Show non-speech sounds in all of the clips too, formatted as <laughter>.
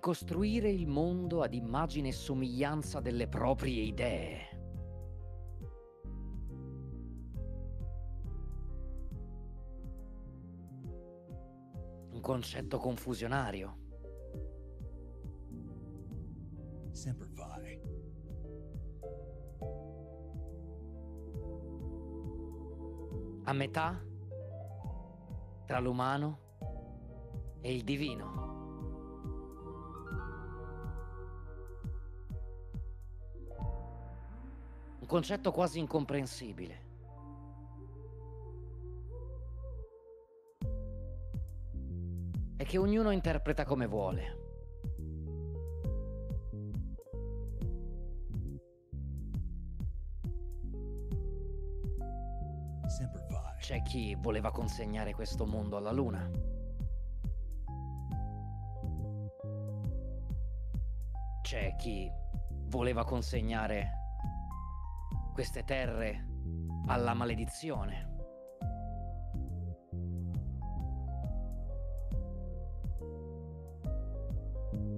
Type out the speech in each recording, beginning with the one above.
ricostruire il mondo ad immagine e somiglianza delle proprie idee. Un concetto confusionario. Semplify. A metà tra l'umano e il divino. concetto quasi incomprensibile. E che ognuno interpreta come vuole. C'è chi voleva consegnare questo mondo alla Luna. C'è chi voleva consegnare queste terre alla maledizione.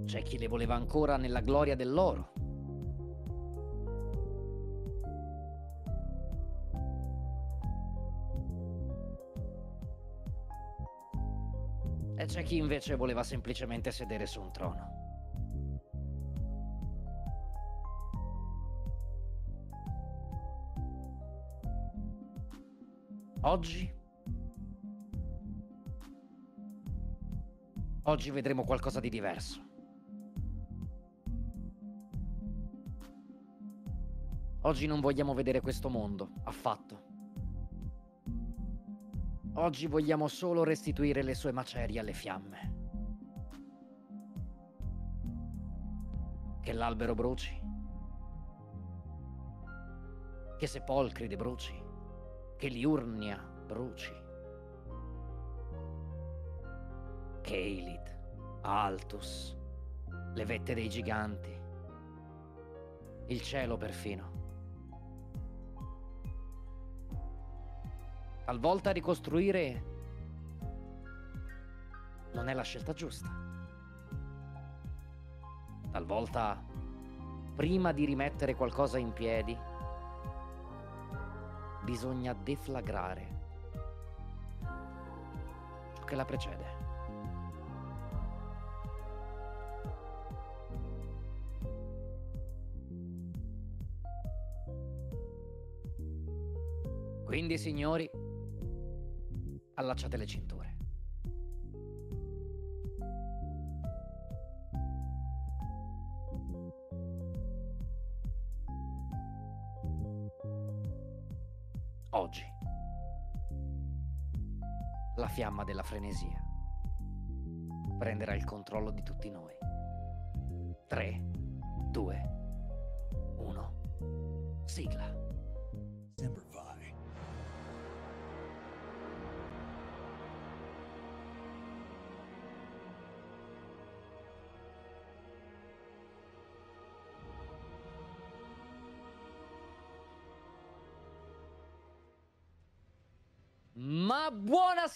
C'è chi le voleva ancora nella gloria dell'oro. E c'è chi invece voleva semplicemente sedere su un trono. Oggi? Oggi vedremo qualcosa di diverso. Oggi non vogliamo vedere questo mondo, affatto. Oggi vogliamo solo restituire le sue macerie alle fiamme. Che l'albero bruci. Che sepolcri di bruci che Liurnia bruci, Keilid, Altus, le vette dei giganti, il cielo perfino. Talvolta ricostruire non è la scelta giusta. Talvolta, prima di rimettere qualcosa in piedi, bisogna deflagrare ciò che la precede. Quindi, signori, allacciate le cinture. fiamma della frenesia. Prenderà il controllo di tutti noi. 3, 2, 1, sigla.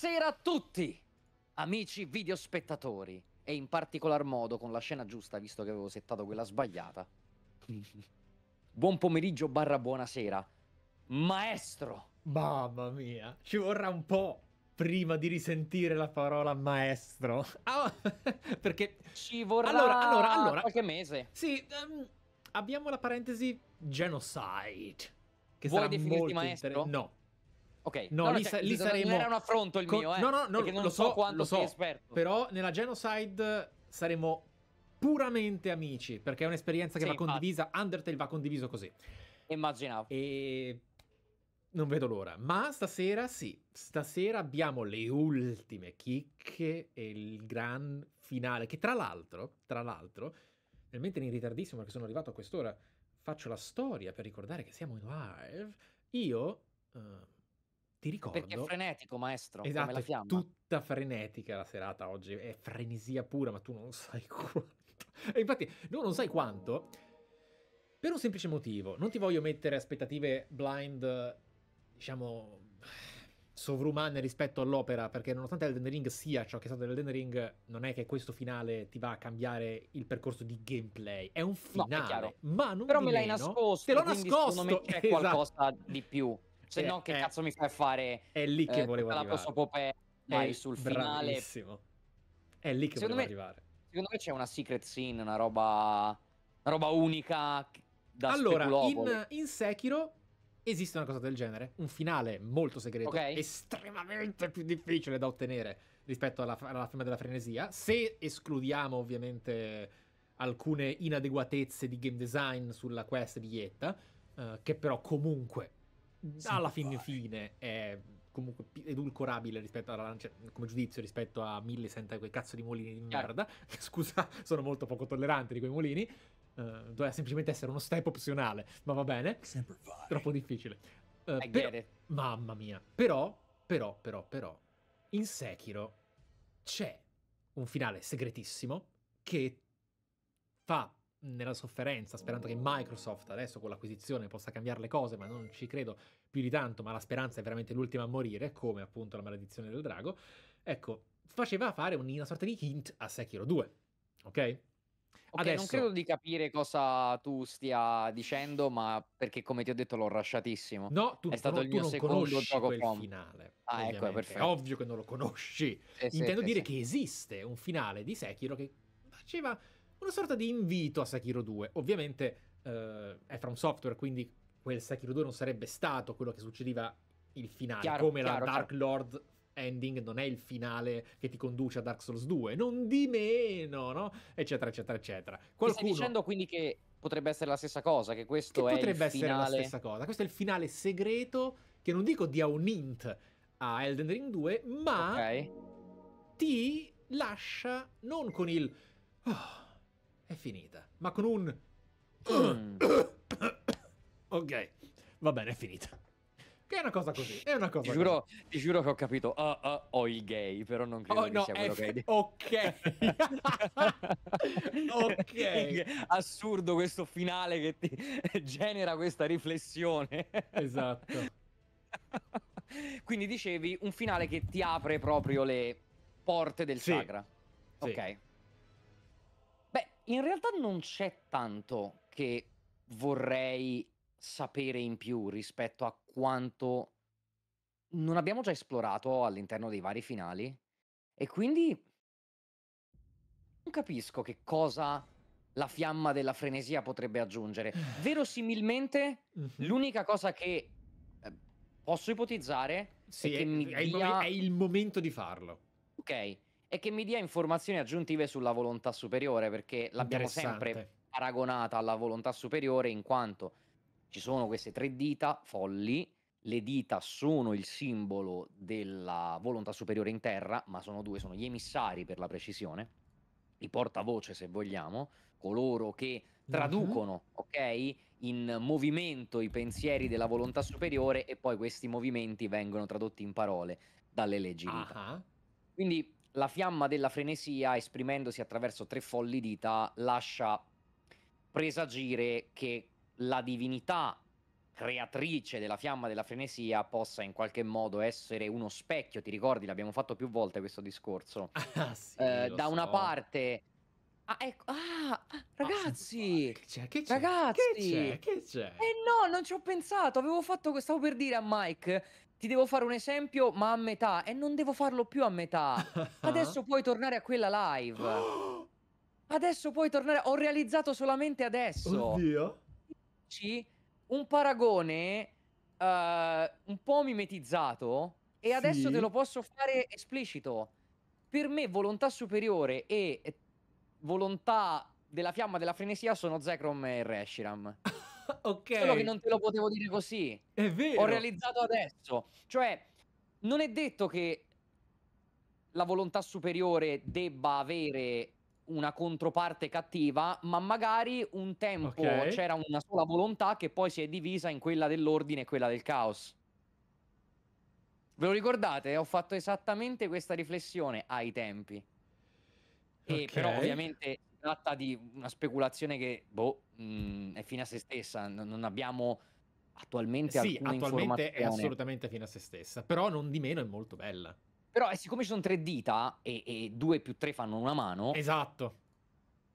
Buonasera a tutti, amici videospettatori, e in particolar modo con la scena giusta, visto che avevo settato quella sbagliata. <laughs> Buon pomeriggio barra buonasera. Maestro! Mamma mia, ci vorrà un po' prima di risentire la parola maestro. <laughs> Ah, perché... Ci vorrà allora, allora, allora. qualche mese. Sì, um, abbiamo la parentesi genocide. Che Vuoi sarà definirti maestro? No. Ok, no, no lì, cioè, lì saremo... Non era un affronto il mio, eh. No, no, no, non lo so, so quanto lo so, sei esperto. Però nella Genocide saremo puramente amici, perché è un'esperienza che sì, va infatti. condivisa, Undertale va condiviso così. Immaginavo. E non vedo l'ora, ma stasera sì, stasera abbiamo le ultime chicche e il gran finale, che tra l'altro, tra l'altro, mentre in ritardissimo perché sono arrivato a quest'ora, faccio la storia per ricordare che siamo in live. Io... Uh, ti ricordo... Perché è frenetico, maestro, esatto, è tutta frenetica la serata oggi, è frenesia pura, ma tu non sai <laughs> quanto. E infatti, no, non sai quanto, per un semplice motivo. Non ti voglio mettere aspettative blind, diciamo, sovrumane rispetto all'opera, perché nonostante Elden Ring sia ciò che è stato Elden Ring, non è che questo finale ti va a cambiare il percorso di gameplay. È un finale, no, è ma non Però me l'hai nascosto. Te l'ho nascosto! Secondo me c'è <laughs> esatto. qualcosa di più. Se no, che è, eh. cazzo mi fai fare? È lì che eh, volevo arrivare. La prosopopea mai sul finale. È lì che secondo volevo me, arrivare. Secondo me c'è una secret scene, una roba, una roba unica da Allora, in, in, Sekiro esiste una cosa del genere. Un finale molto segreto, okay. estremamente più difficile da ottenere rispetto alla, alla firma della frenesia. Se escludiamo ovviamente alcune inadeguatezze di game design sulla quest di Yetta, eh, che però comunque Mm-hmm. alla fin fine è comunque edulcorabile rispetto alla, cioè, come giudizio rispetto a 1100 quei cazzo di mulini di merda <laughs> scusa sono molto poco tollerante di quei mulini uh, doveva semplicemente essere uno step opzionale ma va bene troppo difficile uh, però, mamma mia però però però però in Sekiro c'è un finale segretissimo che fa nella sofferenza, sperando che Microsoft adesso con l'acquisizione possa cambiare le cose, ma non ci credo più di tanto, ma la speranza è veramente l'ultima a morire, come appunto la maledizione del drago, ecco, faceva fare una sorta di hint a Sekiro 2, ok? Ok, Adesso... non credo di capire cosa tu stia dicendo, ma perché come ti ho detto l'ho rasciatissimo. No, tu, è stato no, il mio secondo gioco quel com. finale. Ah, ecco, è perfetto. È ovvio che non lo conosci. Eh, Intendo sì, dire sì. che esiste un finale di Sekiro che faceva una sorta di invito a Sekiro 2. Ovviamente eh, è From Software, quindi quel Sekiro 2 non sarebbe stato quello che succedeva il finale, chiaro, come chiaro, la Dark chiaro. Lord ending non è il finale che ti conduce a Dark Souls 2, non di meno, no? Eccetera, eccetera, eccetera. Qualcuno... stai dicendo quindi che potrebbe essere la stessa cosa, che questo che è potrebbe essere finale... la stessa cosa. Questo è il finale segreto che non dico dia un int a Elden Ring 2, ma okay. ti lascia non con il oh, è finita. Ma con un... Mm. <coughs> ok, va bene, è finita. Che è una cosa così, è una cosa ti giuro, così. Ti giuro che ho capito, oh, uh, ho il gay, però non credo oh, no, sia quello F- che <laughs> Ok. <laughs> ok. Assurdo questo finale che ti <laughs> genera questa riflessione. Esatto. Quindi dicevi un finale che ti apre proprio le porte del sì. sagra. Sì. Ok. In realtà non c'è tanto che vorrei sapere in più rispetto a quanto non abbiamo già esplorato all'interno dei vari finali e quindi non capisco che cosa la fiamma della frenesia potrebbe aggiungere. Eh. Verosimilmente mhm. l'unica cosa che eh, posso ipotizzare sì, è che è, mi dia... è il momento di farlo. Ok, e che mi dia informazioni aggiuntive sulla volontà superiore, perché l'abbiamo sempre paragonata alla volontà superiore in quanto ci sono queste tre dita folli, le dita sono il simbolo della volontà superiore in terra, ma sono due, sono gli emissari per la precisione, i portavoce se vogliamo, coloro che mhm. traducono, uh-huh. ok, in movimento i pensieri della volontà superiore e poi questi movimenti vengono tradotti in parole dalle leggi uh-huh. Quindi la fiamma della frenesia, esprimendosi attraverso tre folli dita, lascia presagire che la divinità creatrice della fiamma della frenesia possa in qualche modo essere uno specchio, ti ricordi, l'abbiamo fatto più volte questo discorso. Ah, sì, eh, da so. una parte Ah, ecco. Ah, ah, ah ragazzi! Ah, che c'è? Che c'è? Ragazzi! Che c'è? Che c'è? Eh no, non ci ho pensato. Avevo fatto. Stavo per dire a Mike ti devo fare un esempio, ma a metà, e non devo farlo più a metà. <laughs> Adesso puoi tornare a quella live. <gasps> Adesso puoi tornare. Ho realizzato solamente adesso. Oddio. Un paragone uh, un po' mimetizzato. E adesso sì. te lo posso fare esplicito. Per me, volontà superiore e volontà della fiamma della frenesia sono Zekrom e Reshiram. <laughs> ok. Solo che non te lo potevo dire così. È vero. Ho realizzato adesso. Cioè, non è detto che la volontà superiore debba avere una controparte cattiva, ma magari un tempo okay. c'era una sola volontà che poi si è divisa in quella dell'ordine e quella del caos. Ve lo ricordate? Ho fatto esattamente questa riflessione ai tempi. Okay. E però ovviamente tratta di una speculazione che boh, mh, mm, è fine a se stessa, N- non abbiamo attualmente sì, attualmente è assolutamente fine a se stessa, però non di meno è molto bella. Però eh, siccome ci sono tre dita e, e due più tre fanno una mano, esatto.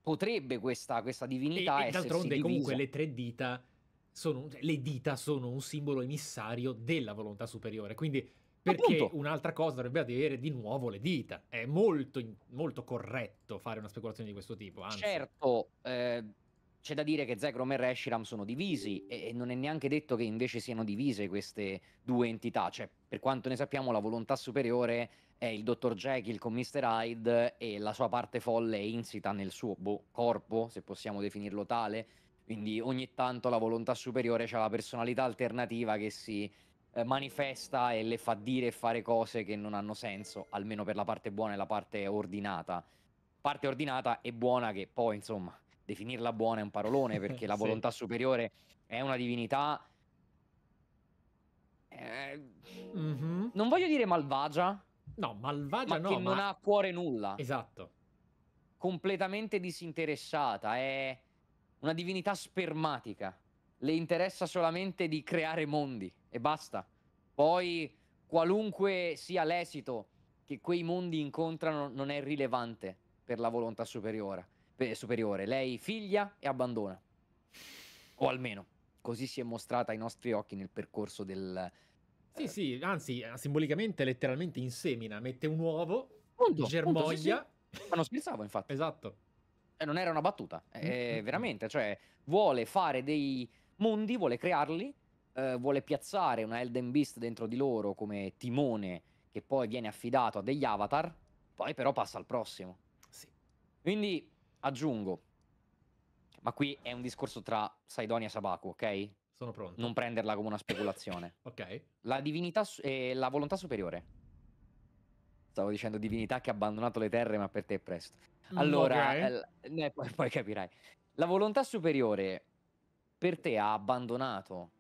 potrebbe questa, questa divinità e, e d'altronde divisa. comunque le tre dita sono, le dita sono un simbolo emissario della volontà superiore, quindi perché Appunto. un'altra cosa dovrebbe avere di nuovo le dita. È molto, molto corretto fare una speculazione di questo tipo. Anzi. Certo, eh, c'è da dire che Zekrom e Reshiram sono divisi e, non è neanche detto che invece siano divise queste due entità, cioè per quanto ne sappiamo la volontà superiore è il dottor Jekyll con Mr. Hyde e la sua parte folle è insita nel suo boh, corpo, se possiamo definirlo tale, quindi ogni tanto la volontà superiore ha la personalità alternativa che si eh, manifesta e le fa dire e fare cose che non hanno senso, almeno per la parte buona e la parte ordinata. Parte ordinata e buona che poi, insomma, definirla buona è un parolone <laughs> perché la volontà superiore è una divinità. Eh, mm-hmm. Non voglio dire malvagia. No, malvagia ma no. Che ma... non ha a cuore nulla. Esatto. Completamente disinteressata. È una divinità spermatica le interessa solamente di creare mondi e basta. Poi qualunque sia l'esito che quei mondi incontrano non è rilevante per la volontà superiore. superiore. Lei figlia e abbandona. O almeno così si è mostrata ai nostri occhi nel percorso del... Sì, eh, sì, anzi, simbolicamente, letteralmente insemina, mette un uovo, punto, germoglia. Punto, sì, sì. Ma non scherzavo, infatti. esatto. Eh, non era una battuta, eh, mm, mm, mm. veramente, cioè vuole fare dei, mondi, vuole crearli, eh, vuole piazzare una Elden Beast dentro di loro come timone che poi viene affidato a degli avatar, poi però passa al prossimo. Sì. Quindi aggiungo, ma qui è un discorso tra Saidonia e Sabaku, ok? Sono pronto. Non prenderla come una speculazione. <laughs> ok. La divinità e eh, la volontà superiore. Stavo dicendo divinità che ha abbandonato le terre, ma per te è presto. Mm, allora, okay. Eh, eh, poi, poi capirai. La volontà superiore per te ha abbandonato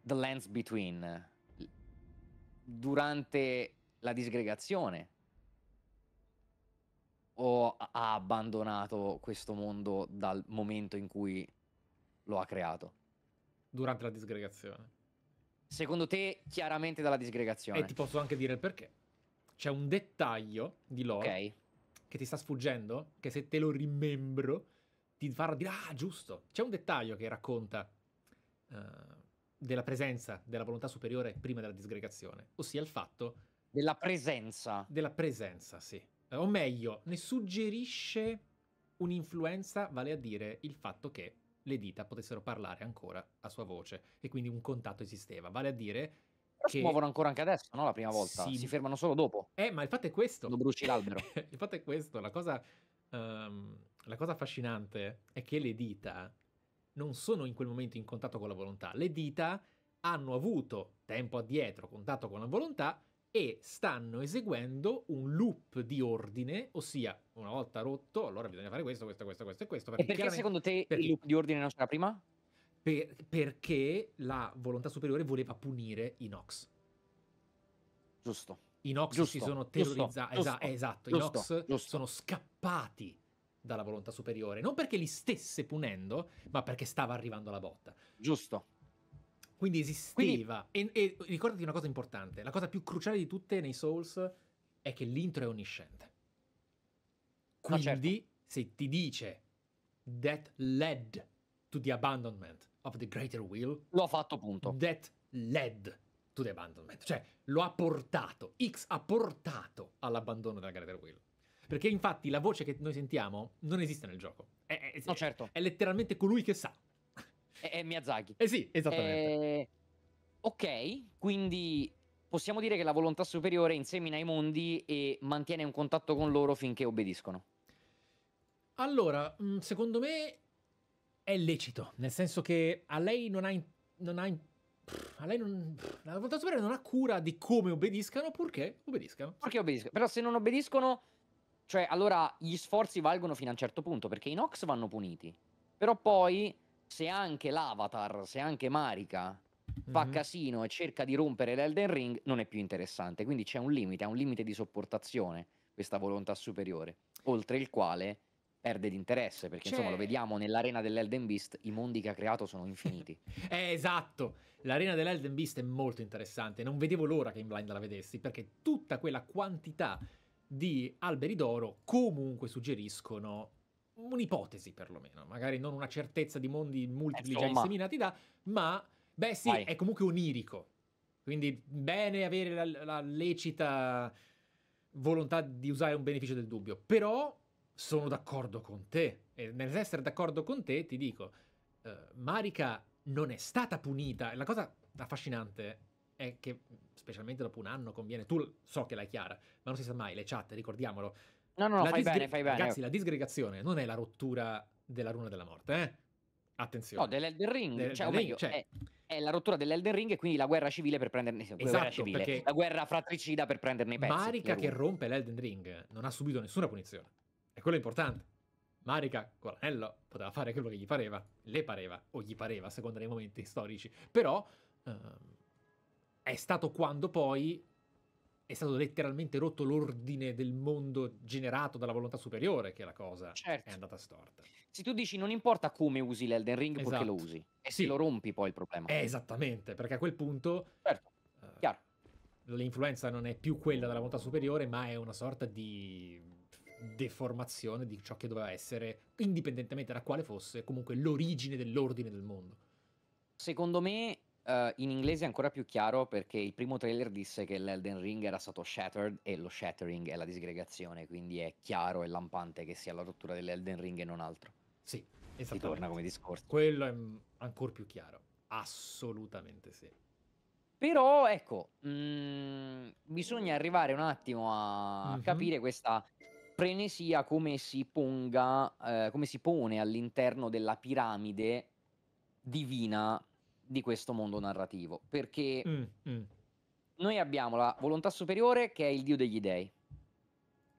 The Lens Between durante la disgregazione o ha abbandonato questo mondo dal momento in cui lo ha creato? Durante la disgregazione. Secondo te, chiaramente dalla disgregazione. E ti posso anche dire il perché. C'è un dettaglio di lore okay. che ti sta sfuggendo, che se te lo rimembro ti farò dire, ah, giusto. C'è un dettaglio che racconta uh, della presenza della volontà superiore prima della disgregazione, ossia il fatto... Della presenza. Della presenza, sì. Eh, o meglio, ne suggerisce un'influenza, vale a dire il fatto che le dita potessero parlare ancora a sua voce e quindi un contatto esisteva, vale a dire che... si muovono ancora anche adesso, no? La prima volta, sì. si fermano solo dopo. Eh, ma il fatto è questo. Quando bruci l'albero. <laughs> il fatto è questo, la cosa... Um la cosa affascinante è che le dita non sono in quel momento in contatto con la volontà. Le dita hanno avuto tempo addietro contatto con la volontà e stanno eseguendo un loop di ordine, ossia una volta rotto, allora bisogna fare questo, questo, questo, questo e questo. Perché e perché secondo te perché? il loop di ordine non c'era prima? Per, perché la volontà superiore voleva punire Inox. Giusto. Inox giusto. si sono terrorizzati. Esatto, esatto. Inox giusto. sono scappati dalla volontà superiore, non perché li stesse punendo, ma perché stava arrivando la botta. Giusto. Quindi esisteva. Quindi... E, e ricordati una cosa importante, la cosa più cruciale di tutte nei Souls è che l'intro è onnisciente. Quindi, ah, certo. se ti dice that led to the abandonment of the greater will, lo ha fatto punto. That led to the abandonment, cioè lo ha portato, X ha portato all'abbandono della greater will. Perché infatti la voce che noi sentiamo non esiste nel gioco. È, è, no, certo. è letteralmente colui che sa. È, è Miyazaki. Eh sì, esattamente. Eh, ok, quindi possiamo dire che la volontà superiore insemina i mondi e mantiene un contatto con loro finché obbediscono. Allora, mm, secondo me è lecito, nel senso che a lei non ha... In, non ha in, pff, a lei non, pff, la volontà superiore non ha cura di come obbediscano, purché obbediscano. Perché obbediscono? Però se non obbediscono cioè, allora gli sforzi valgono fino a un certo punto perché i Nox vanno puniti. Però poi, se anche l'Avatar, se anche Marika fa mm-hmm. casino e cerca di rompere l'Elden Ring, non è più interessante. Quindi c'è un limite, ha un limite di sopportazione questa volontà superiore, oltre il quale perde di interesse perché cioè... insomma lo cioè vediamo nell'arena dell'Elden Beast i mondi che ha creato sono infiniti <laughs> eh, esatto l'arena dell'Elden Beast è molto interessante non vedevo l'ora che in blind la vedessi perché tutta quella quantità di alberi d'oro comunque suggeriscono un'ipotesi perlomeno, magari non una certezza di mondi multipli già inseminati da, ma beh sì, Vai. è comunque onirico. Quindi bene avere la, la lecita volontà di usare un beneficio del dubbio, però sono d'accordo con te e nell'essere d'accordo con te ti dico, uh, eh, Marika non è stata punita, la cosa affascinante è che specialmente dopo un anno conviene, tu so che l'hai chiara, ma non si sa mai, le chat, ricordiamolo. No, no, no, fai disgre- bene, fai bene. Ragazzi, la disgregazione non è la rottura della runa della morte, eh? Attenzione. No, dell'Elden Ring, del, cioè, o meglio, cioè... È, è, la rottura dell'Elden Ring e quindi la guerra civile per prenderne esatto, civile, perché... la guerra fratricida per prenderne i pezzi. Marica che rompe l'Elden Ring non ha subito nessuna punizione. E quello è importante. Marica con l'anello poteva fare quello che gli pareva, le pareva o gli pareva, secondo dei momenti storici, però ehm, è stato quando poi è stato letteralmente rotto l'ordine del mondo generato dalla volontà superiore che la cosa certo. è andata storta. Se tu dici non importa come usi l'Elden Ring esatto. perché lo esatto. usi, e sì. se lo rompi poi il problema. Eh, esattamente, perché a quel punto certo. uh, l'influenza non è più quella della volontà superiore, ma è una sorta di deformazione di ciò che doveva essere, indipendentemente da quale fosse, comunque l'origine dell'ordine del mondo. Secondo me Uh, in inglese è ancora più chiaro perché il primo trailer disse che l'Elden Ring era stato shattered e lo shattering è la disgregazione, quindi è chiaro e lampante che sia la rottura dell'Elden Ring e non altro. Sì, esattamente. torna come discorso. Quello è mm, ancora più chiaro, assolutamente sì. Però ecco, mh, mm, bisogna arrivare un attimo a mm-hmm. capire questa frenesia come si ponga, eh, come si pone all'interno della piramide divina di questo mondo narrativo, perché mm, mm. noi abbiamo la volontà superiore che è il dio degli dei,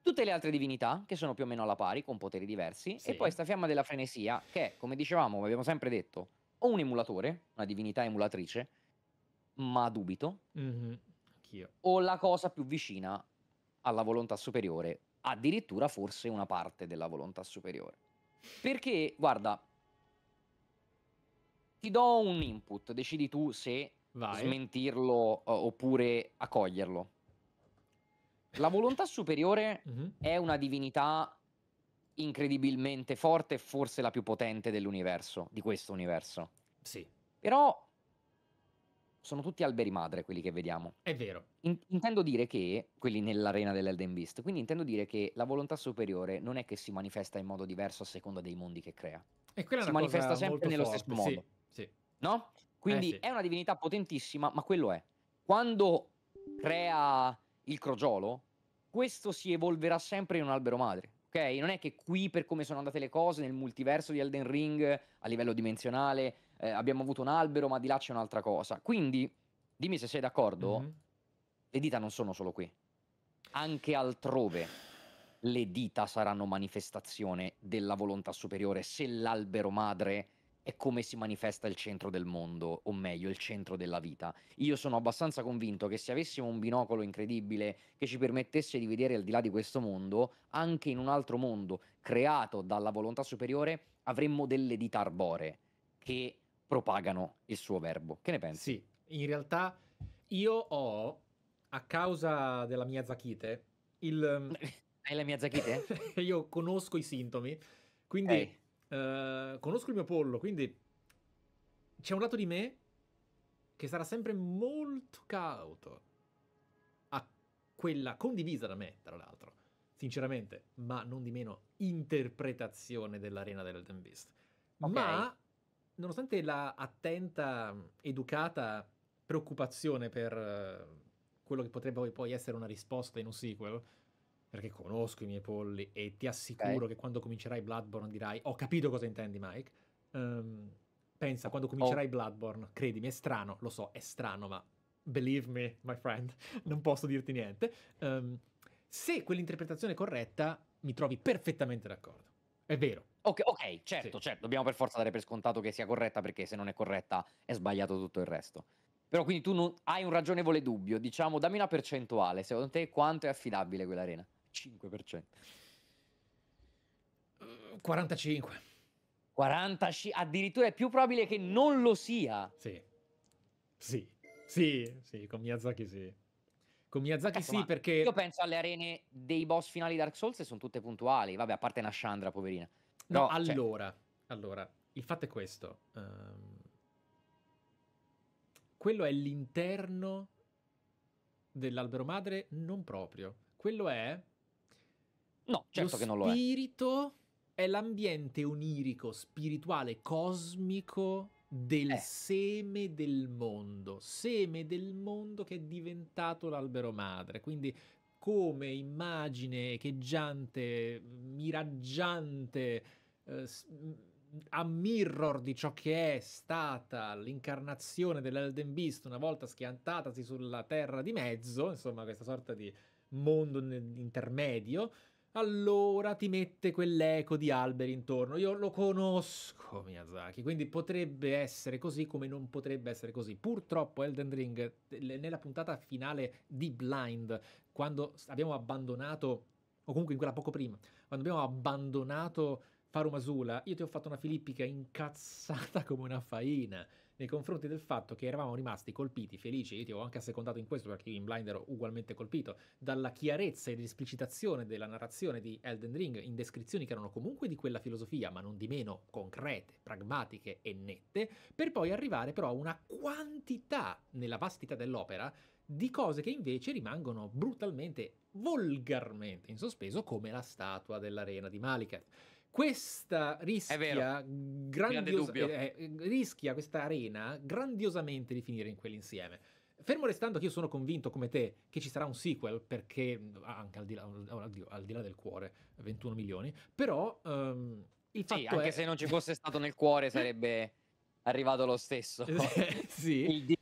tutte le altre divinità che sono più o meno alla pari, con poteri diversi, sì. e poi sta fiamma della frenesia che, è, come dicevamo, abbiamo sempre detto, o un emulatore, una divinità emulatrice, ma dubito, mm-hmm. o la cosa più vicina alla volontà superiore, addirittura forse una parte della volontà superiore. Perché, guarda, ti do un input, decidi tu se Vai. smentirlo oppure accoglierlo. La volontà superiore mm-hmm. è una divinità incredibilmente forte, forse la più potente dell'universo, di questo universo. Sì. Però sono tutti alberi madre quelli che vediamo. È vero. In- intendo dire che, quelli nell'arena dell'Elden Beast, quindi intendo dire che la volontà superiore non è che si manifesta in modo diverso a seconda dei mondi che crea. E quella si è una manifesta sempre nello forte, stesso modo no? Quindi eh sì. è una divinità potentissima, ma quello è. Quando crea il crogiolo, questo si evolverà sempre in un albero madre. Ok? Non è che qui, per come sono andate le cose, nel multiverso di Elden Ring, a livello dimensionale, eh, abbiamo avuto un albero, ma di là c'è un'altra cosa. Quindi, dimmi se sei d'accordo, mm-hmm. le dita non sono solo qui, anche altrove. Le dita saranno manifestazione della volontà superiore se l'albero madre è come si manifesta il centro del mondo, o meglio, il centro della vita. Io sono abbastanza convinto che se avessimo un binocolo incredibile che ci permettesse di vedere al di là di questo mondo, anche in un altro mondo creato dalla volontà superiore, avremmo delle dita arboree che propagano il suo verbo. Che ne pensi? Sì, in realtà io ho, a causa della mia zachite, il... <laughs> Ehm, Hai la mia zachite? <laughs> io conosco i sintomi, quindi... Hey eh, conosco il mio pollo, quindi c'è un lato di me che sarà sempre molto cauto a quella condivisa da me, tra l'altro, sinceramente, ma non di meno interpretazione dell'arena dell'Elden Beast. Okay. Ma nonostante la attenta, educata preoccupazione per eh, quello che potrebbe poi essere una risposta in un sequel, perché conosco i miei polli e ti assicuro okay. che quando comincerai Bloodborne dirai ho capito cosa intendi Mike. Um, pensa, quando comincerai oh. Bloodborne, credimi, è strano, lo so, è strano, ma believe me, my friend, <laughs> non posso dirti niente. Um, se quell'interpretazione è corretta, mi trovi perfettamente d'accordo. È vero. Ok, okay certo, sì. certo, dobbiamo per forza dare per scontato che sia corretta perché se non è corretta è sbagliato tutto il resto. Però quindi tu non... hai un ragionevole dubbio, diciamo, dammi una percentuale, secondo te quanto è affidabile quell'arena? 5%. 45. 45, addirittura è più probabile che non lo sia. Sì. Sì, sì, sì, con Miyazaki sì. Con Miyazaki Cazzo, ecco, sì, perché... Io penso alle arene dei boss finali Dark Souls e sono tutte puntuali, vabbè, a parte Nashandra, poverina. Però, no, cioè allora, cioè... allora, il fatto è questo. Um... Quello è l'interno dell'albero madre? Non proprio. Quello è No, certo lo che non lo è. Spirito è l'ambiente onirico, spirituale, cosmico del eh. seme del mondo, seme del mondo che è diventato l'albero madre, quindi come immagine echeggiante, miraggiante, eh, a mirror di ciò che è stata l'incarnazione dell'Elden Beast una volta schiantatasi sulla terra di mezzo, insomma questa sorta di mondo intermedio, allora ti mette quell'eco di alberi intorno. Io lo conosco Miyazaki, quindi potrebbe essere così come non potrebbe essere così. Purtroppo Elden Ring, nella puntata finale di Blind, quando abbiamo abbandonato, o comunque in quella poco prima, quando abbiamo abbandonato Farumasula, io ti ho fatto una filippica incazzata <laughs> come una faina nei confronti del fatto che eravamo rimasti colpiti, felici, io ti ho anche assecondato in questo perché io in blind ero ugualmente colpito, dalla chiarezza ed esplicitazione della narrazione di Elden Ring in descrizioni che erano comunque di quella filosofia, ma non di meno concrete, pragmatiche e nette, per poi arrivare però a una quantità nella vastità dell'opera di cose che invece rimangono brutalmente, volgarmente in sospeso, come la statua dell'arena di Malikath questa rischia, grandios- eh, eh, rischia questa arena grandiosamente di finire in quell'insieme. Fermo restando che io sono convinto come te che ci sarà un sequel perché ah, anche al di là, al di là del cuore 21 milioni, però um, il fatto sì, anche è... se non ci fosse stato nel cuore sarebbe <laughs> arrivato lo stesso. Eh, sì. Il di-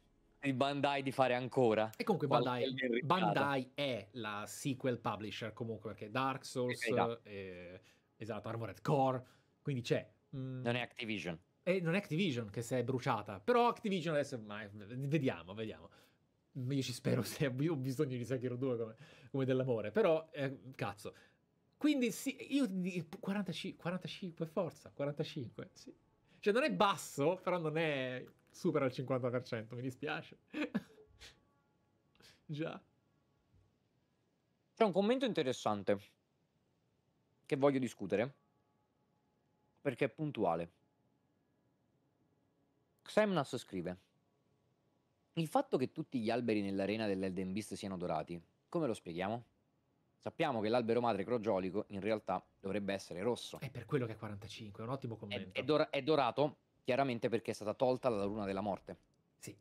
di Bandai di fare ancora. E comunque Bandai, Bandai, è la sequel publisher comunque perché Dark Souls, okay, no. Esatto. eh, Esatto, Armored Core. Quindi c'è... Mm, non è Activision. E eh, non è Activision che si è bruciata. Però Activision adesso... Ma, vediamo, vediamo. Io ci spero se ho bisogno di Sekiro 2 come, come dell'amore. Però, eh, cazzo. Quindi sì, io... ti 45, 45 forza, 45, sì. Cioè non è basso, però non è... Supera il 50%, mi dispiace. <laughs> Già. C'è un commento interessante che voglio discutere, perché è puntuale. Xemnas scrive, il fatto che tutti gli alberi nell'arena dell'Elden Beast siano dorati, come lo spieghiamo? Sappiamo che l'albero madre crogiolico in realtà dovrebbe essere rosso. È per quello che è 45, è un ottimo commento. È, è, dor- è dorato chiaramente perché è stata tolta dalla luna della morte. Sì.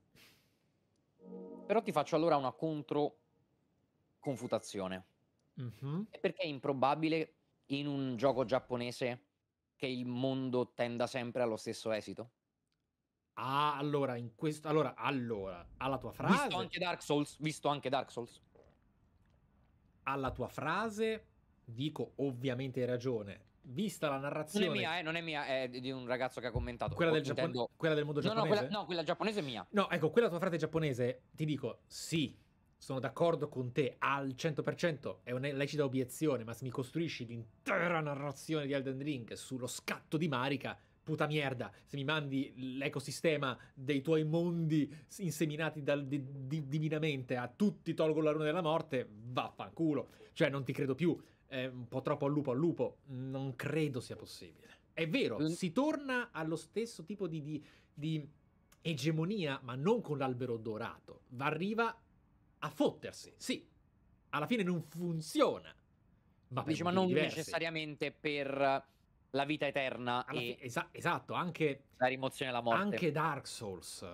Però ti faccio allora una controconfutazione. Mm-hmm. È perché è improbabile in un gioco giapponese che il mondo tenda sempre allo stesso esito? Ah, allora, in questo... Allora, allora, alla tua frase... Visto anche Dark Souls, visto anche Dark Souls. Alla tua frase dico ovviamente hai ragione. Vista la narrazione... Non è mia, eh, non è mia, è di un ragazzo che ha commentato. Quella, del, Giappone... intendo... quella del mondo giapponese? No, no, quella, no, quella giapponese è mia. No, ecco, quella tua frase giapponese, ti dico, sì, sono d'accordo con te al 100%, è una lecita obiezione, ma se mi costruisci l'intera narrazione di Elden Ring sullo scatto di Marica, puta merda, se mi mandi l'ecosistema dei tuoi mondi inseminati dal, di, di, divinamente a tutti tolgo la luna della morte, vaffanculo. Cioè, non ti credo più. È un po' troppo al lupo al lupo. Non credo sia possibile. È vero, mm. si torna allo stesso tipo di, di, egemonia, ma non con l'albero dorato. Va Arriva a fottersi, sì. Alla fine non funziona. Ma, Dici, ma non diversi. necessariamente per la vita eterna. E... Esa esatto, anche... La rimozione della morte. Anche Dark Souls.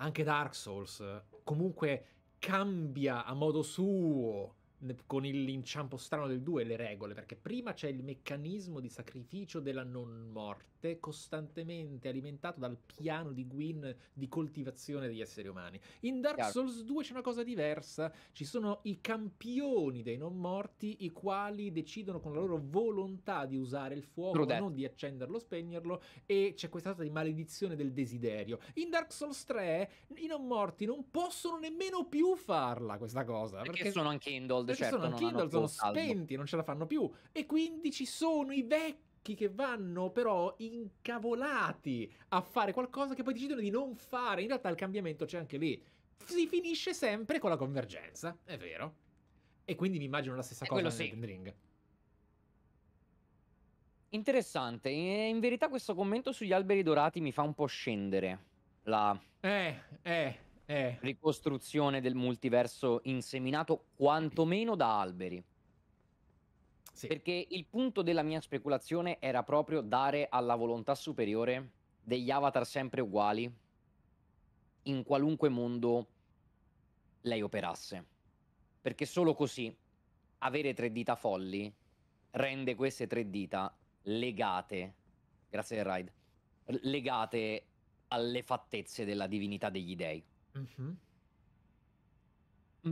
Anche Dark Souls comunque cambia a modo suo con l'inciampo strano del 2 le regole, perché prima c'è il meccanismo di sacrificio della non morte, costantemente alimentato dal piano di Gwyn di coltivazione degli esseri umani. In Dark Souls 2 c'è una cosa diversa, ci sono i campioni dei non morti, i quali decidono con la loro volontà di usare il fuoco, non di accenderlo, spegnerlo, e c'è questa sorta di maledizione del desiderio. In Dark Souls 3 i non morti non possono nemmeno più farla questa cosa. Perché, perché... sono anche Kindle Kindle, certo, sono al Kindle, sono spenti, non ce la fanno più. E quindi ci sono i vecchi che vanno però incavolati a fare qualcosa che poi decidono di non fare. In realtà il cambiamento c'è anche lì. Si finisce sempre con la convergenza, è vero. E quindi mi immagino la stessa è eh, cosa nel sì. Ring. Interessante. In verità questo commento sugli alberi dorati mi fa un po' scendere. La... Eh, eh, eh. ricostruzione del multiverso inseminato, quantomeno da alberi. Sì. Perché il punto della mia speculazione era proprio dare alla volontà superiore degli avatar sempre uguali in qualunque mondo lei operasse. Perché solo così avere tre dita folli rende queste tre dita legate, grazie al ride, legate alle fattezze della divinità degli dei. Mm-hmm.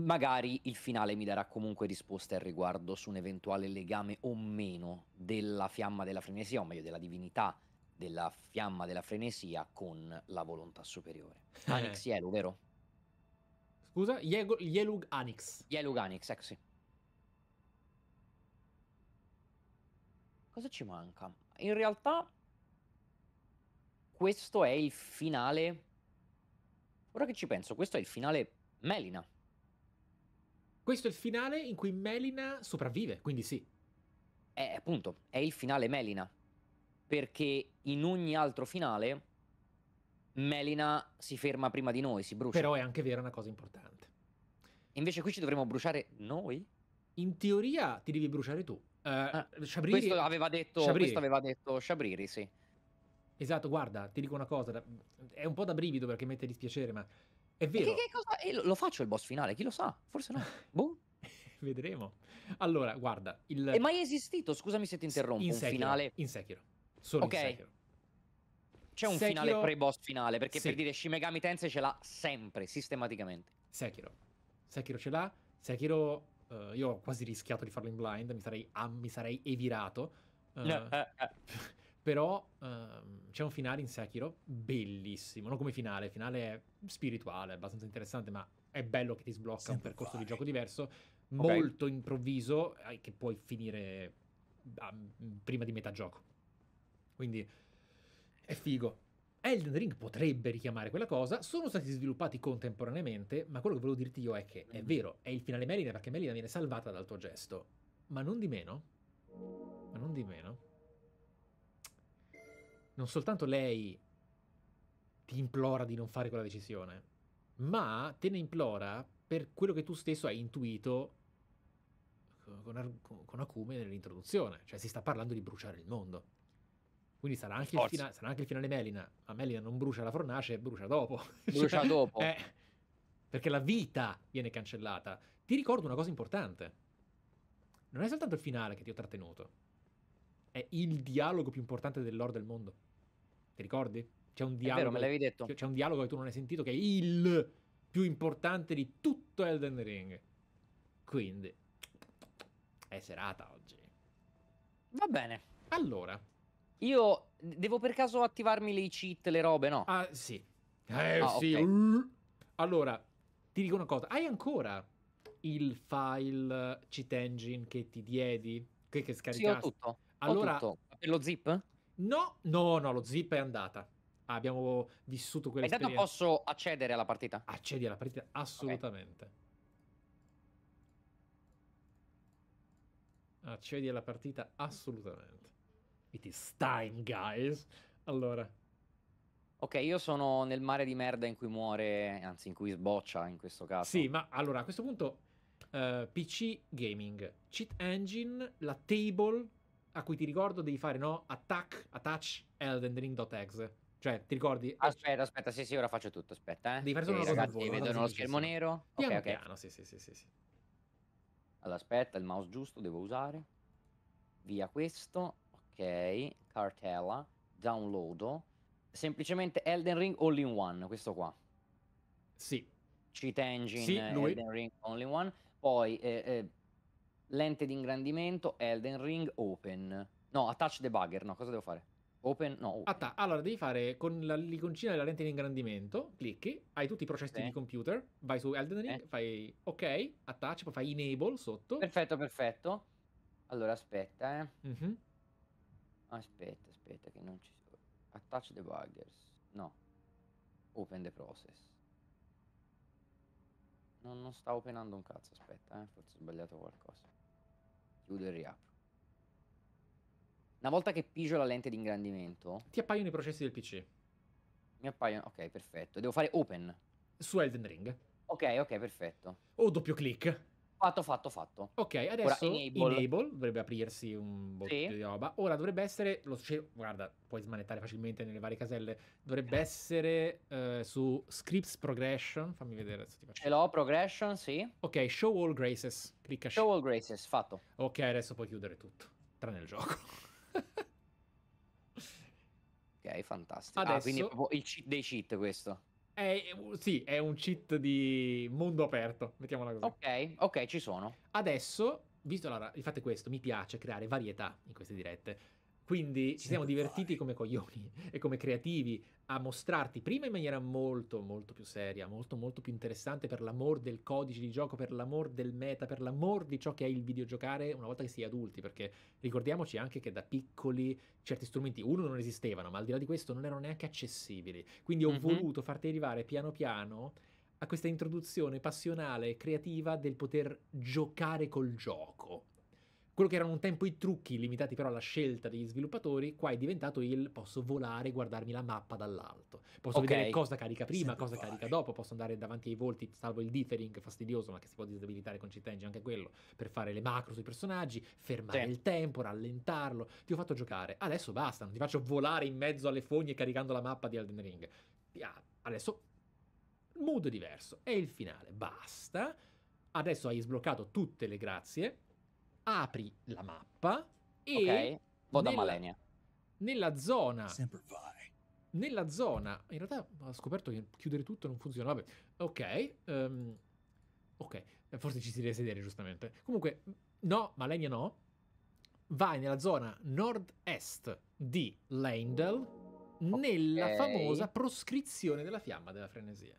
Magari il finale mi darà comunque risposte al riguardo su un eventuale legame o meno della fiamma della frenesia, o meglio della divinità della fiamma della frenesia con la volontà superiore. Eh. Anix Yellow, vero? Scusa? Yelug Ye- Anix. Yelug Anix, ecco sì. Cosa ci manca? In realtà questo è il finale Ora che ci penso, questo è il finale Melina. Questo è il finale in cui Melina sopravvive, quindi sì. Eh, appunto, è il finale Melina. Perché in ogni altro finale Melina si ferma prima di noi, si brucia. Però è anche vera una cosa importante. Invece qui ci dovremmo bruciare noi? In teoria ti devi bruciare tu. Uh, ah, Shabriri... questo, aveva detto, questo aveva detto Shabriri, sì. Esatto, guarda, ti dico una cosa, è un po' da brivido perché mette dispiacere, ma è vero. E che, che cosa, eh, lo faccio il boss finale, chi lo sa? Forse no. <laughs> boh. Vedremo. Allora, guarda, il... È mai esistito, scusami se ti interrompo, in Sekiro, finale... In Sekiro, solo okay. in Sekiro. C'è un Sekiro... finale pre-boss finale, perché sì. per dire Shimegami Megami Tensei ce l'ha sempre, sistematicamente. Sekiro. Sekiro ce l'ha, Sekiro... Uh, io ho quasi rischiato di farlo in blind, mi sarei, ah, mi sarei evirato. Uh, no, uh, però ehm, c'è un finale in Sekiro bellissimo, non come finale, finale è spirituale, è abbastanza interessante, ma è bello che ti sblocca Sempre un percorso fare. di gioco diverso, okay. molto improvviso, eh, che puoi finire ah, mm, prima di metà gioco. Quindi è figo. Elden Ring potrebbe richiamare quella cosa, sono stati sviluppati contemporaneamente, ma quello che volevo dirti io è che è mm. vero, è il finale Melina perché Melina viene salvata dal tuo gesto, ma non di meno, ma non di meno, non soltanto lei ti implora di non fare quella decisione, ma te ne implora per quello che tu stesso hai intuito con, con acume nell'introduzione. Cioè si sta parlando di bruciare il mondo. Quindi sarà anche, il, fina- sarà anche il, finale Melina, ma Melina non brucia la fornace, brucia dopo. <laughs> Brucia cioè, dopo. Eh, perché la vita viene cancellata. Ti ricordo una cosa importante. Non è soltanto il finale che ti ho trattenuto. È il dialogo più importante dell'or del mondo. Ti ricordi? C'è un dialogo. Vero, c'è un dialogo che tu non hai sentito che è il più importante di tutto Elden Ring. Quindi è serata oggi. Va bene. Allora, io devo per caso attivarmi le cheat, le robe, no? Ah, sì. Eh, ah, sì. Okay. Allora, ti dico una cosa. Hai ancora il file cheat engine che ti diedi? Che, che scaricasti? Sì, ho tutto. Allora, ho tutto. lo zip? No, no, no, lo zip è andata. Abbiamo vissuto quell'esperienza. E dato posso accedere alla partita? Accedi alla partita, assolutamente. Okay. accedi alla partita assolutamente. It is time, guys. Allora. Ok, io sono nel mare di merda in cui muore, anzi in cui sboccia in questo caso. Sì, ma allora a questo punto uh, eh, PC gaming, cheat engine, la table a cui ti ricordo devi fare no attack attach eldenring.exe. Cioè, ti ricordi? Aspetta, aspetta, sì, sì, ora faccio tutto, aspetta, eh. Devi fare solo una cosa ragazzi, voi, vedono lo schermo nero. Piano ok, piano, ok. Sì, sì, sì, sì, Allora, aspetta, il mouse giusto devo usare. Via questo. Ok, cartella, download Semplicemente Elden Ring All in One, questo qua. Sì. Cheat Engine sì, Elden Ring All in One. Poi eh, eh, Lente di ingrandimento, Elden Ring, Open. No, attach debugger, no, cosa devo fare? Open, no. Open. Atta- allora, devi fare con l'iconcina della lente di ingrandimento, clicchi, hai tutti i processi sì. di computer, vai su Elden Ring, eh. fai ok, attach, poi fai enable sotto. Perfetto, perfetto. Allora, aspetta, eh. Mm-hmm. Aspetta, aspetta, che non ci sono. Attach debuggers. No. Open the process. Non, non stavo penando un cazzo, aspetta, eh. Forse ho sbagliato qualcosa. Chiudo e riapro. Una volta che pigio la lente di ingrandimento... Ti appaiono i processi del PC. Mi appaiono... Ok, perfetto. Devo fare open. Su Elden Ring. Ok, ok, perfetto. O doppio clic. Fatto, fatto, fatto. Ok, adesso Ora, enable. enable. dovrebbe aprirsi un botto sì. di roba. Ora dovrebbe essere, lo, cioè, guarda, puoi smanettare facilmente nelle varie caselle. Dovrebbe essere eh, su scripts progression. Fammi vedere se ti faccio. Ce l'ho, progression, sì. Ok, show all graces. Clicca show, show all graces, fatto. Ok, adesso puoi chiudere tutto, tranne il gioco. <laughs> ok, fantastico. Adesso... Ah, quindi è proprio il cheat dei cheat questo. È, sì, è un cheat di mondo aperto, mettiamola così. Ok, ok, ci sono. Adesso, visto allora, fate questo, mi piace creare varietà in queste dirette quindi ci siamo divertiti come coglioni <laughs> e come creativi a mostrarti prima in maniera molto molto più seria, molto molto più interessante per l'amor del codice di gioco, per l'amor del meta, per l'amor di ciò che è il videogiocare una volta che si è adulti, perché ricordiamoci anche che da piccoli certi strumenti uno non esistevano, ma al di là di questo non erano neanche accessibili. Quindi ho mm-hmm. voluto farti arrivare piano piano a questa introduzione passionale e creativa del poter giocare col gioco quello che erano un tempo i trucchi, limitati però alla scelta degli sviluppatori, qua è diventato il posso volare e guardarmi la mappa dall'alto. Posso okay. vedere cosa carica prima, sì, cosa carica dopo, posso andare davanti ai volti, salvo il dithering fastidioso, ma che si può disabilitare con CitEngine, anche quello, per fare le macro sui personaggi, fermare sì. il tempo, rallentarlo. Ti ho fatto giocare. Adesso basta, non ti faccio volare in mezzo alle fogne caricando la mappa di Elden Ring. Adesso mood diverso. È il finale, basta. Adesso hai sbloccato tutte le grazie apri la mappa e... Ok, vado nella, a Malenia. Nella zona... Nella zona... In realtà ho scoperto che chiudere tutto non funziona. Vabbè, ok. Um, ok, forse ci si deve sedere giustamente. Comunque, no, Malenia no. Vai nella zona nord-est di Landel nella okay. famosa proscrizione della fiamma della frenesia.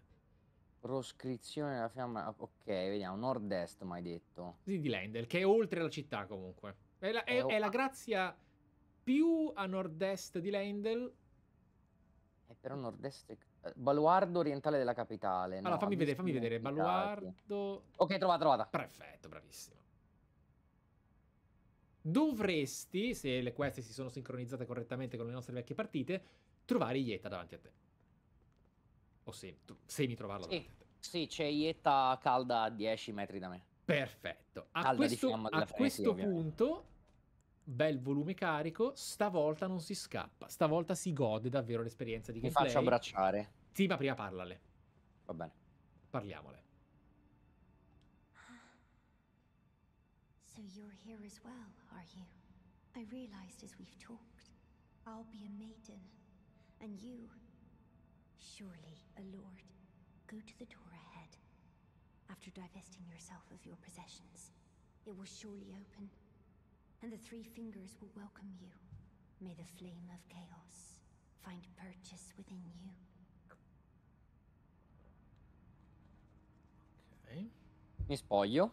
Proscrizione della fiamma. Ah, ok, vediamo. Nord-est, mai detto. Sì, di Lendel, che è oltre la città comunque. È la, è, eh, oh, è la ah. grazia più a nord-est di Lendel. È eh, però nord-est. Eh, baluardo orientale della capitale. Allora, no, fammi vedere, fammi vedere. Baluardo. Ok, trovata, trovata. Perfetto, bravissimo. Dovresti, se le queste si sono sincronizzate correttamente con le nostre vecchie partite, trovare Ieta davanti a te. O se, semi trovarla sì. davanti a te. Sì, c'è Ietta calda a 10 metri da me. Perfetto. A calda questo, a fresi, questo punto, bel volume carico, stavolta non si scappa. Stavolta si gode davvero l'esperienza di gameplay. Mi faccio abbracciare. Sì, ma prima parlale. Va bene. Parliamole. So you're here as well, are you? I realized as we've talked, I'll be a maiden, and you, surely a lord. Go to the door ahead. After divesting yourself of your possessions, it will surely open, and the Three Fingers will welcome you. May the flame of chaos find purchase within you. Ok. Mi spoglio.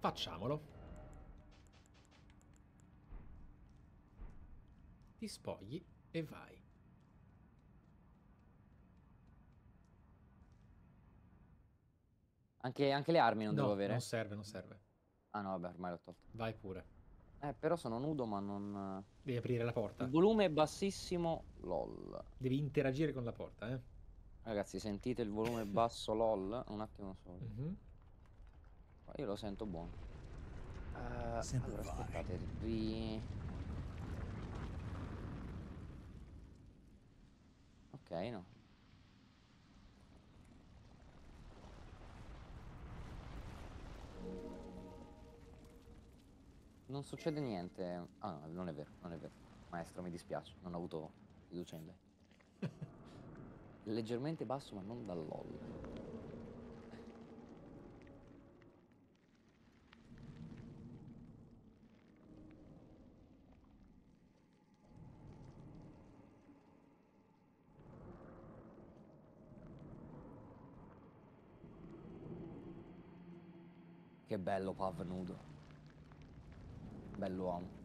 Facciamolo. Ti spogli e vai. Anche, anche le armi non no, devo avere. Non serve, non serve. Ah no, vabbè, ormai l'ho tolto. Vai pure. Eh, però sono nudo, ma non. Devi aprire la porta. Il volume è bassissimo, lol. Devi interagire con la porta, eh. Ragazzi, sentite il volume <laughs> basso, lol. Un attimo solo. Mm -hmm. Io lo sento buono. Uh, allora, vai. aspettate, qui. Ok, no. Non succede niente. Ah no, non è vero, non è vero. Maestro, mi dispiace, non ho avuto fiducia in lei. <laughs> Leggermente basso, ma non dall'olio. che bello Pav nudo. Bell'uomo.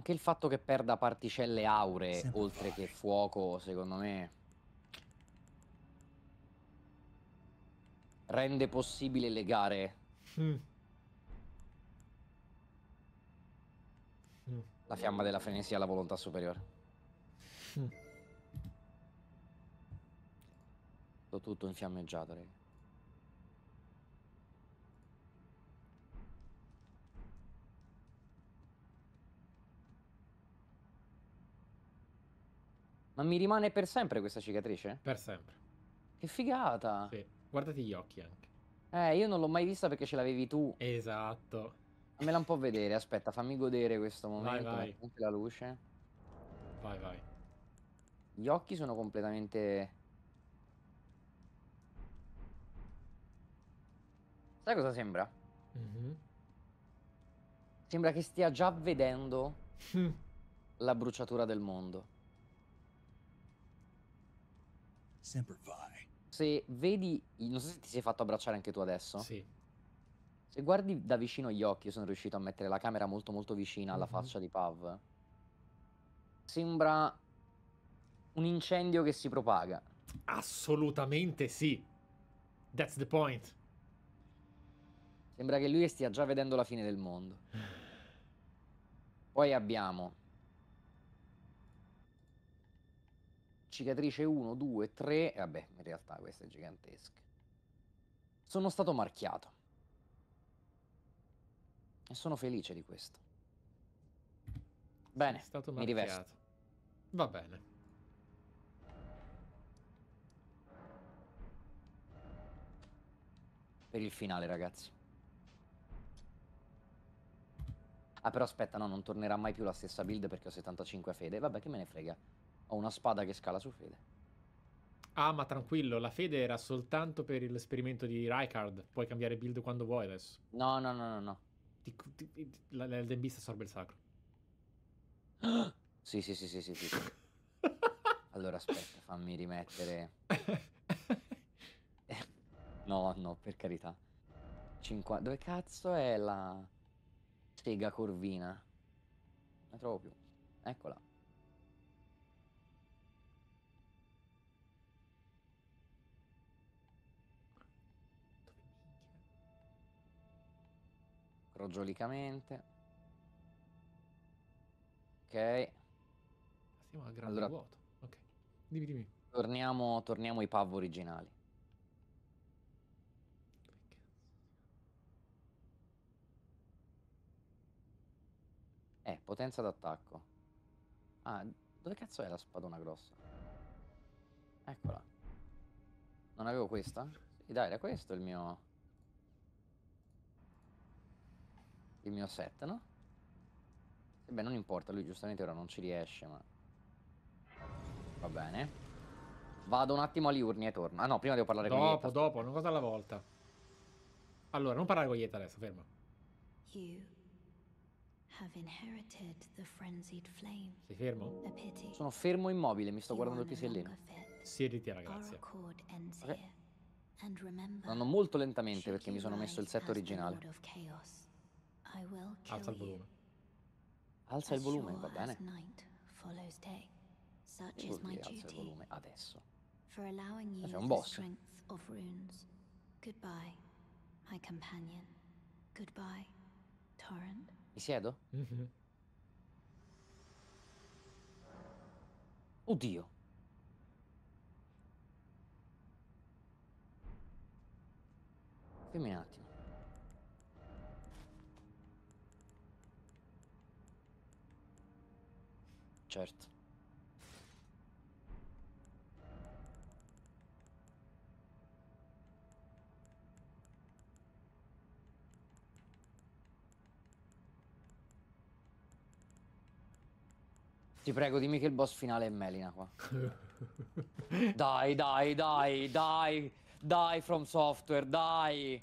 Anche il fatto che perda particelle auree, Siamo oltre fuori. che fuoco, secondo me... Rende possibile le gare. Mm. La fiamma della frenesia alla volontà superiore. Mm. Tutto infiammeggiato, fiammeggiato, raga. Ma mi rimane per sempre questa cicatrice? Per sempre. Che figata! Sì, guardati gli occhi anche. Eh, io non l'ho mai vista perché ce l'avevi tu. Esatto. Me la un po' vedere, aspetta, fammi godere questo momento. Vai, vai. la luce. Vai, vai. Gli occhi sono completamente... Sai cosa sembra? Mm -hmm. Sembra che stia già vedendo <laughs> la bruciatura del mondo. Se vedi, non so se ti sei fatto abbracciare anche tu adesso. Sì. Se guardi da vicino gli occhi, io sono riuscito a mettere la camera molto molto vicina alla mm-hmm. faccia di Pav. Sembra un incendio che si propaga. Assolutamente sì. That's the point. Sembra che lui stia già vedendo la fine del mondo. Poi abbiamo cicatrice 1, 2, 3, vabbè, in realtà questa è gigantesca. Sono stato marchiato. E sono felice di questo. Bene, stato mi rivesto. Va bene. Per il finale, ragazzi. Ah, però aspetta, no, non tornerà mai più la stessa build perché ho 75 fede. Vabbè, che me ne frega. Ho una spada che scala su fede. Ah, ma tranquillo, la fede era soltanto per l'esperimento di Rykard. Puoi cambiare build quando vuoi adesso. No, no, no, no, no. Ti, ti, l'Elden Beast assorbe il sacro. <gasps> sì, sì, sì, sì, sì. sì. <laughs> allora aspetta, fammi rimettere. <laughs> no, no, per carità. 50... Dove cazzo è la sega corvina? Non la trovo più. Eccola. roggiolicamente. Ok. Siamo al grande allora, vuoto. Ok. Dimmi, dimmi. Torniamo, torniamo ai pav originali. Eh, potenza d'attacco. Ah, dove cazzo è la spadona grossa? Eccola. Non avevo questa? Sì, dai, era questo il mio... il mio set, no? E beh, non importa, lui giustamente ora non ci riesce, ma... Va bene. Vado un attimo agli urni e torno. Ah no, prima devo parlare dopo, con Ieta. Dopo, dopo, una cosa alla volta. Allora, non parlare con Ieta adesso, fermo. You have inherited the frenzied flame. Sei fermo? Sono fermo immobile, mi sto you guardando il pisellino. Siediti, ragazzi. Okay. Andando molto lentamente perché mi sono messo il set originale. I will Alza il volume. Alza il volume, va bene. Such is my duty. For allowing you the eh. strength of runes. Goodbye, my companion. Goodbye, torrent. Mi siedo? Mm -hmm. Oddio. Femminati. Certo. Ti prego, dimmi che il boss finale è Melina qua. <laughs> dai, dai, dai, dai, dai, From Software, dai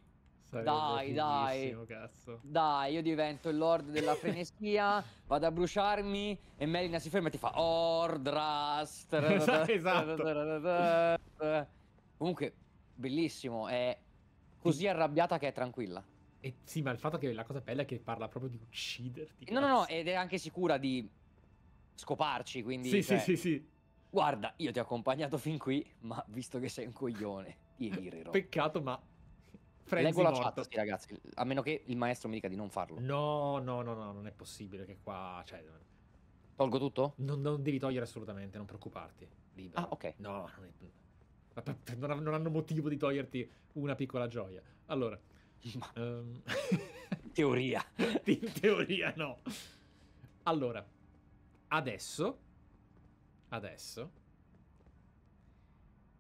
dai, dai. Cazzo. Dai, io divento il lord della frenesia, <laughs> vado a bruciarmi e Melina si ferma e ti fa Ordrast. <laughs> esatto. esatto. <laughs> Comunque, bellissimo, è così arrabbiata che è tranquilla. E sì, ma il fatto che la cosa bella è che parla proprio di ucciderti. No, cazzo. no, no, ed è anche sicura di scoparci, quindi... Sì, cioè, sì, sì, sì. Guarda, io ti ho accompagnato fin qui, ma visto che sei un coglione, ti rirò. Peccato, ma Frenzy Leggo la morto. chat, sì, ragazzi. A meno che il maestro mi dica di non farlo. No, no, no, no, non è possibile che qua. Cioè, Tolgo tutto? Non, non devi togliere assolutamente, non preoccuparti. Libero. Ah, ok. No, non, è... non, non hanno motivo di toglierti una piccola gioia. Allora. <laughs> Ma... Um... in teoria. <laughs> in teoria no. Allora, adesso. Adesso.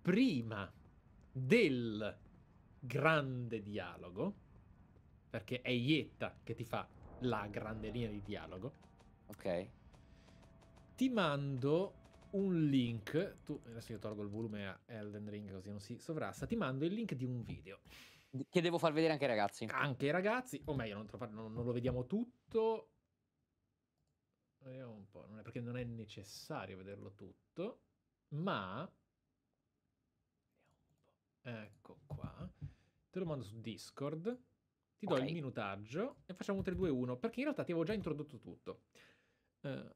Prima del grande dialogo, perché è Ietta che ti fa la grande linea di dialogo. Ok. Ti mando un link, tu, adesso io tolgo il volume a Elden Ring così non si sovrasta, ti mando il link di un video. Che devo far vedere anche ai ragazzi. Anche ai ragazzi, o meglio, non, troppo, non, non lo vediamo tutto. Vediamo un po', non è, perché non è necessario vederlo tutto, ma... Ecco qua te lo mando su Discord, ti do okay. il minutaggio e facciamo un 3-2-1, perché in realtà ti avevo già introdotto tutto. Uh,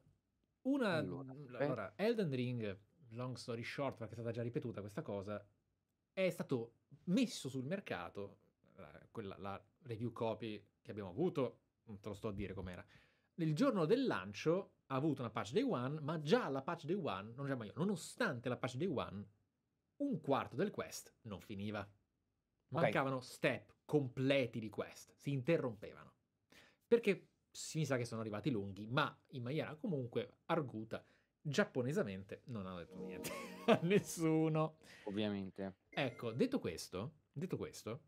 una... Allora, eh. allora, Elden Ring, long story short, perché è stata già ripetuta questa cosa, è stato messo sul mercato, la, quella, la review copy che abbiamo avuto, non te lo sto a dire com'era, il giorno del lancio ha avuto una patch day one, ma già la patch day one, non già mai io, nonostante la patch day one, un quarto del quest non finiva. Mancavano okay. step completi di quest, si interrompevano. Perché si sa che sono arrivati lunghi, ma in maniera comunque arguta, giapponesamente non hanno detto niente <laughs> a nessuno. Ovviamente. Ecco, detto questo, detto questo,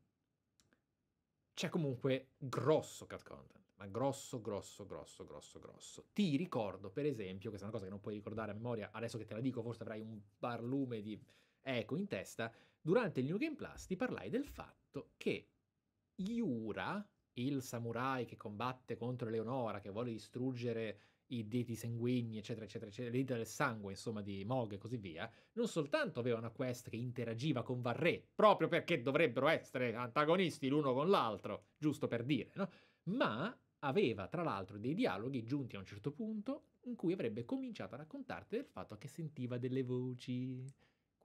c'è comunque grosso cat content, ma grosso, grosso, grosso, grosso, grosso. Ti ricordo, per esempio, questa è una cosa che non puoi ricordare a memoria, adesso che te la dico forse avrai un barlume di eco in testa, Durante il New Game Plus ti parlai del fatto che Yura, il samurai che combatte contro Leonora, che vuole distruggere i diti sanguigni, eccetera, eccetera, eccetera, l'idea del sangue, insomma, di Mog e così via, non soltanto aveva una quest che interagiva con Varre, proprio perché dovrebbero essere antagonisti l'uno con l'altro, giusto per dire, no? Ma aveva, tra l'altro, dei dialoghi giunti a un certo punto in cui avrebbe cominciato a raccontarti del fatto che sentiva delle voci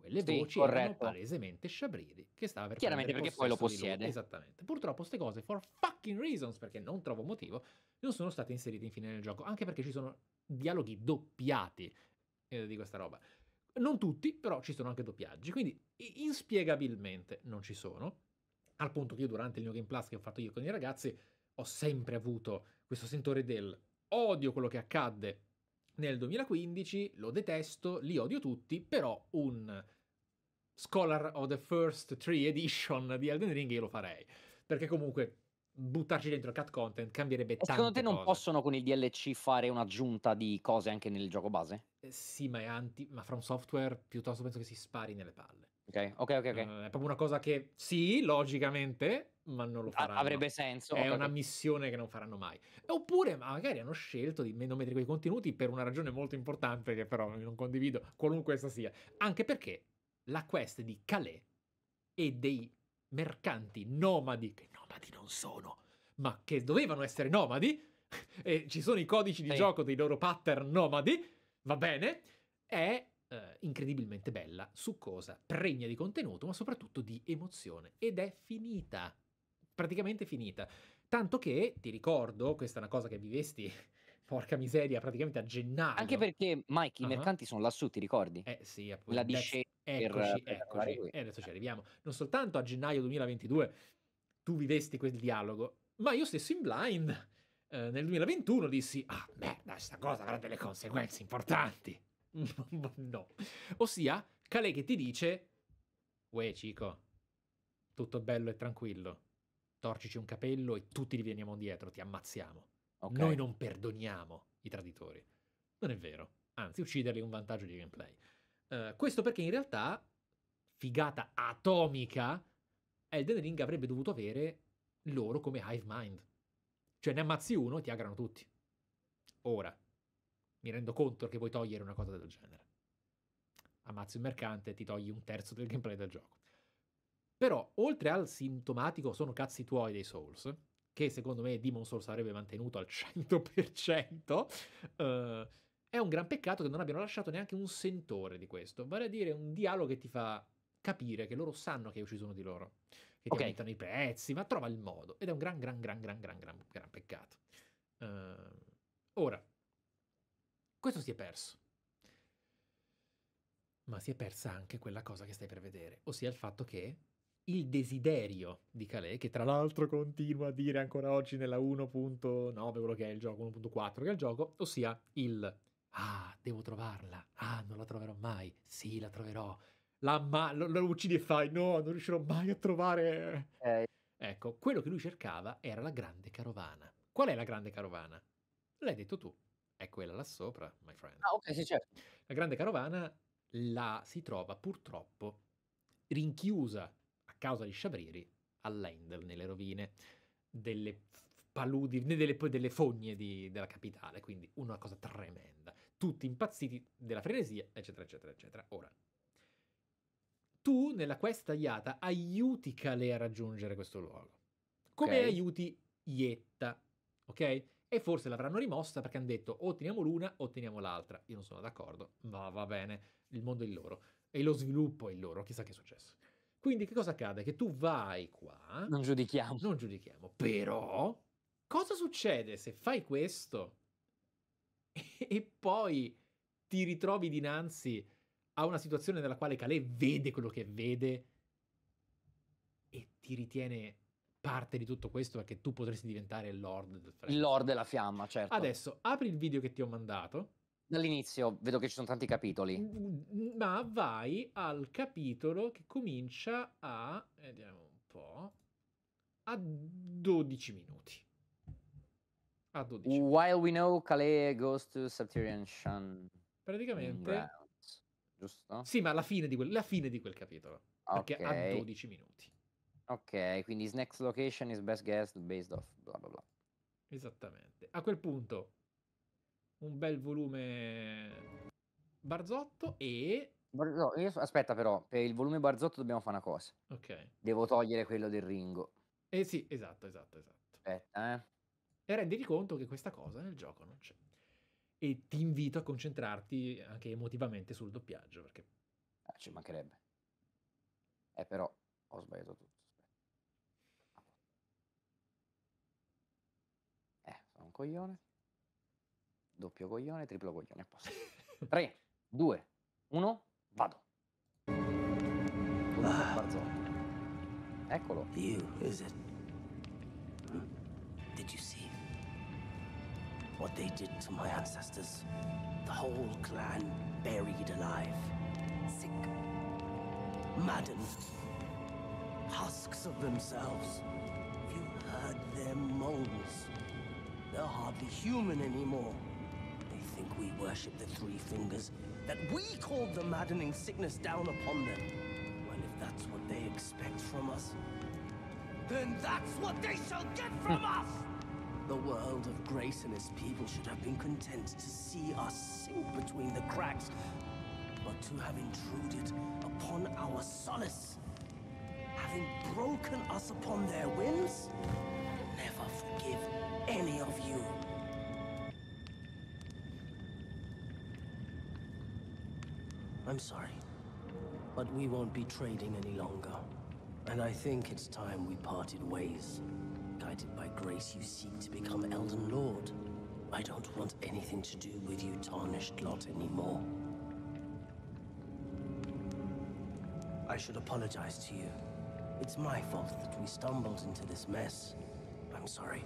quelle sì, voci corretto. erano palesemente Shabriri, che stava per Chiaramente perché poi lo possiede. Esattamente. Purtroppo queste cose, for fucking reasons, perché non trovo motivo, non sono state inserite infine nel gioco, anche perché ci sono dialoghi doppiati eh, di questa roba. Non tutti, però ci sono anche doppiaggi, quindi inspiegabilmente non ci sono. Al punto che io durante il New Game Plus che ho fatto io con i ragazzi ho sempre avuto questo sentore del odio quello che accadde nel 2015, lo detesto, li odio tutti, però un Scholar of the First Tree Edition di Elden Ring io lo farei, perché comunque buttarci dentro il cat content cambierebbe tanto. Secondo te non cose. possono con il DLC fare un'aggiunta di cose anche nel gioco base? Eh, sì, ma è anti, ma From Software piuttosto penso che si spari nelle palle. Ok, ok, ok. okay. Uh, è proprio una cosa che sì, logicamente, ma non lo faranno. Avrebbe senso. È okay, una okay. missione che non faranno mai. Oppure magari hanno scelto di non mettere quei contenuti per una ragione molto importante che però non condivido, qualunque essa sia. Anche perché la quest di Calais e dei mercanti nomadi, che nomadi non sono, ma che dovevano essere nomadi, <laughs> e ci sono i codici di sì. gioco dei loro pattern nomadi, va bene, è eh, incredibilmente bella, succosa, pregna di contenuto, ma soprattutto di emozione. Ed è finita, praticamente finita. Tanto che, ti ricordo, questa è una cosa che vivesti, <laughs> porca miseria, praticamente a gennaio. Anche perché, Mike, i uh-huh. mercanti sono lassù, ti ricordi? Eh sì, appunto. La discesa. Eccoci, per, eccoci. Per e eh, adesso ci arriviamo. Non soltanto a gennaio 2022 tu vivesti quel dialogo, ma io stesso in blind eh, nel 2021 dissi, ah merda, questa cosa avrà delle conseguenze importanti. <laughs> no. Ossia, Calè che ti dice, uè Cico, tutto bello e tranquillo, torcici un capello e tutti li veniamo dietro, ti ammazziamo. Okay. Noi non perdoniamo i traditori. Non è vero. Anzi, ucciderli è un vantaggio di gameplay. Uh, questo perché in realtà, figata atomica, Elden Ring avrebbe dovuto avere loro come hive mind. Cioè ne ammazzi uno e ti aggrano tutti. Ora, mi rendo conto che vuoi togliere una cosa del genere. Ammazzi un mercante e ti togli un terzo del gameplay del gioco. Però, oltre al sintomatico sono cazzi tuoi dei Souls, che secondo me Demon Souls avrebbe mantenuto al 100%, eh, è un gran peccato che non abbiano lasciato neanche un sentore di questo, vale a dire un dialogo che ti fa capire che loro sanno che hai ucciso uno di loro, che ti okay. aumentano i prezzi, ma trova il modo. Ed è un gran, gran, gran, gran, gran, gran, gran peccato. Uh, ora, questo si è perso. Ma si è persa anche quella cosa che stai per vedere, ossia il fatto che il desiderio di Calais, che tra l'altro continua a dire ancora oggi nella 1.9, quello che è il gioco, 1.4 che è il gioco, ossia il ah, devo trovarla, ah, non la troverò mai, sì, la troverò, la, ma- lo, lo uccidi e fai no, non riuscirò mai a trovare... Okay. Eh. Ecco, quello che lui cercava era la grande carovana. Qual è la grande carovana? L'hai detto tu è quella là sopra, my friend. Ah, ok, sì, certo. La grande carovana la si trova purtroppo rinchiusa a causa di sciabrieri all'Ender, nelle rovine delle paludi, delle, delle fogne di, della capitale, quindi una cosa tremenda. Tutti impazziti della frenesia, eccetera, eccetera, eccetera. Ora, tu nella quest tagliata aiuti Kale a raggiungere questo luogo. Come okay. aiuti Ietta, ok? e forse l'avranno rimossa perché hanno detto o otteniamo l'una o otteniamo l'altra. Io non sono d'accordo, ma va bene, il mondo è il loro e lo sviluppo è il loro, chissà che è successo. Quindi che cosa accade? Che tu vai qua... Non giudichiamo. Non giudichiamo, però cosa succede se fai questo <laughs> e poi ti ritrovi dinanzi a una situazione nella quale Calais vede quello che vede e ti ritiene parte di tutto questo è che tu potresti diventare il Lord del Flash. Il Lord della fiamma, certo. Adesso apri il video che ti ho mandato. Dall'inizio vedo che ci sono tanti capitoli. Ma vai al capitolo che comincia a. Eh, vediamo un po'. a 12 minuti. A 12 minuti. While we know Calais goes to Septirian Shan. Praticamente. giusto? Sì, ma alla fine di quel, fine di quel capitolo. Okay. Perché a 12 minuti. Ok, quindi his next location is best guessed based off bla bla bla. Esattamente. A quel punto un bel volume Barzotto e No, aspetta, però, per il volume Barzotto dobbiamo fare una cosa. Ok. Devo togliere quello del Ringo. Eh sì, esatto, esatto, esatto. Aspetta, eh. E renditi conto che questa cosa nel gioco non c'è. E ti invito a concentrarti anche emotivamente sul doppiaggio, perché... Ah, ci mancherebbe. Eh, però, ho sbagliato tutto. coglione, doppio coglione, triplo coglione, a posto. 3, 2, 1, vado. Eccolo. You, is it? Hmm? Did you see? What they did to my ancestors? The whole clan buried alive. Sick. Maddened. Husks of themselves. You heard their moans. They're hardly human anymore. They think we worship the Three Fingers, that we called the maddening sickness down upon them. Well, if that's what they expect from us, then that's what they shall get from hmm. us! The world of Grace and its people should have been content to see us sink between the cracks, but to have intruded upon our solace, having broken us upon their whims? never forgive any of you. I'm sorry, but we won't be trading any longer. And I think it's time we parted ways. Guided by grace, you seek to become Elden Lord. I don't want anything to do with you, Tarnished Lot, anymore. I should apologize to you. It's my fault that we stumbled into this mess. sorry.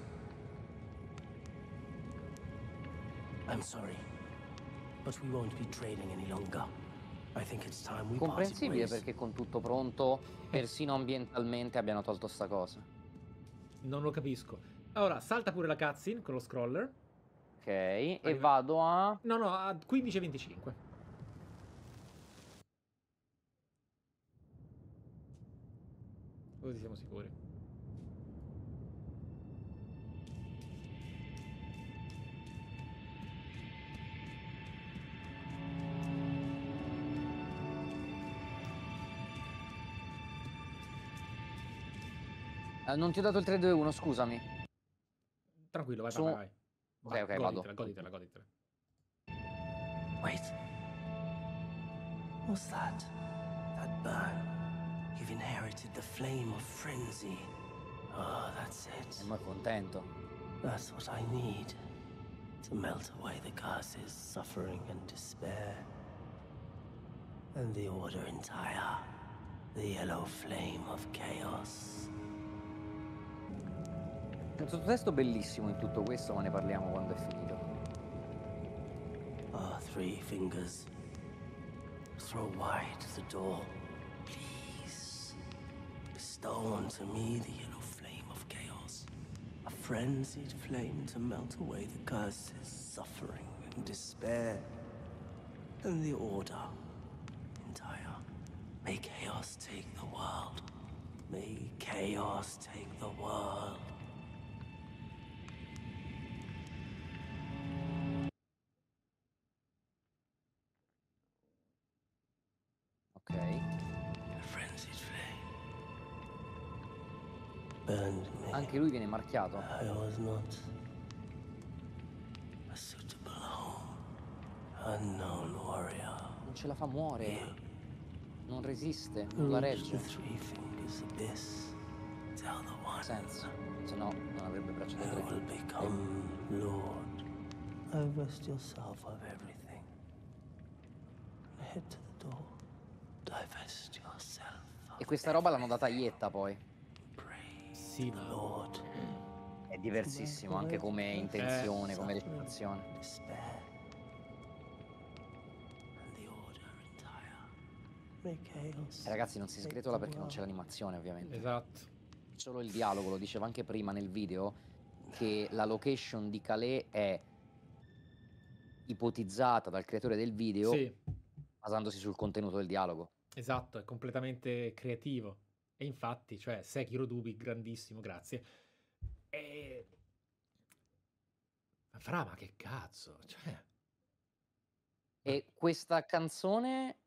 I'm sorry. But we won't be trading any longer. I think it's time we Comprensibile perché con tutto pronto, persino ambientalmente abbiano tolto sta cosa. Non lo capisco. Allora, salta pure la cutscene con lo scroller. Ok, Arriva. e vado a... No, no, a 15.25. Così siamo sicuri. Eh, non ti ho dato il 3-2-1, scusami. Tranquillo, vai, Su... vai, vai. Ok, ok, goditela, vado. Goditela, goditela. Wait. What's that? That burn. You've inherited the flame of frenzy. oh, that's it. Eh, ma contento. That's what I need. To melt away the curses, suffering and despair. And the Order entire. The yellow flame of chaos. Un sottotesto bellissimo in tutto questo, ma ne parliamo quando è finito. Ah, three fingers. Throw wide the door, please. Bestow unto me the yellow flame of chaos. A frenzied flame to melt away the curses, suffering, and despair. And the order entire. May chaos take the world. May chaos take the world. anche lui viene marchiato. I was not a suitable home. Unknown warrior. Non ce la fa, muore. Non resiste, non la regge. Senso, se no non avrebbe braccia da tre. become e... Eh. lord. Divest yourself of everything. Head to the door. Divest yourself. E questa roba l'hanno data a Ietta poi sì, Lord. È diversissimo anche come intenzione, come recitazione. Eh, ragazzi, non si sgretola perché non c'è l'animazione, ovviamente. Esatto. Solo il dialogo, lo dicevo anche prima nel video, che la location di Calais è ipotizzata dal creatore del video sì. basandosi sul contenuto del dialogo. Esatto, è completamente creativo. E infatti, cioè, Sekiro Dubi, grandissimo, grazie. E... Ma fra, ma che cazzo, cioè... E questa canzone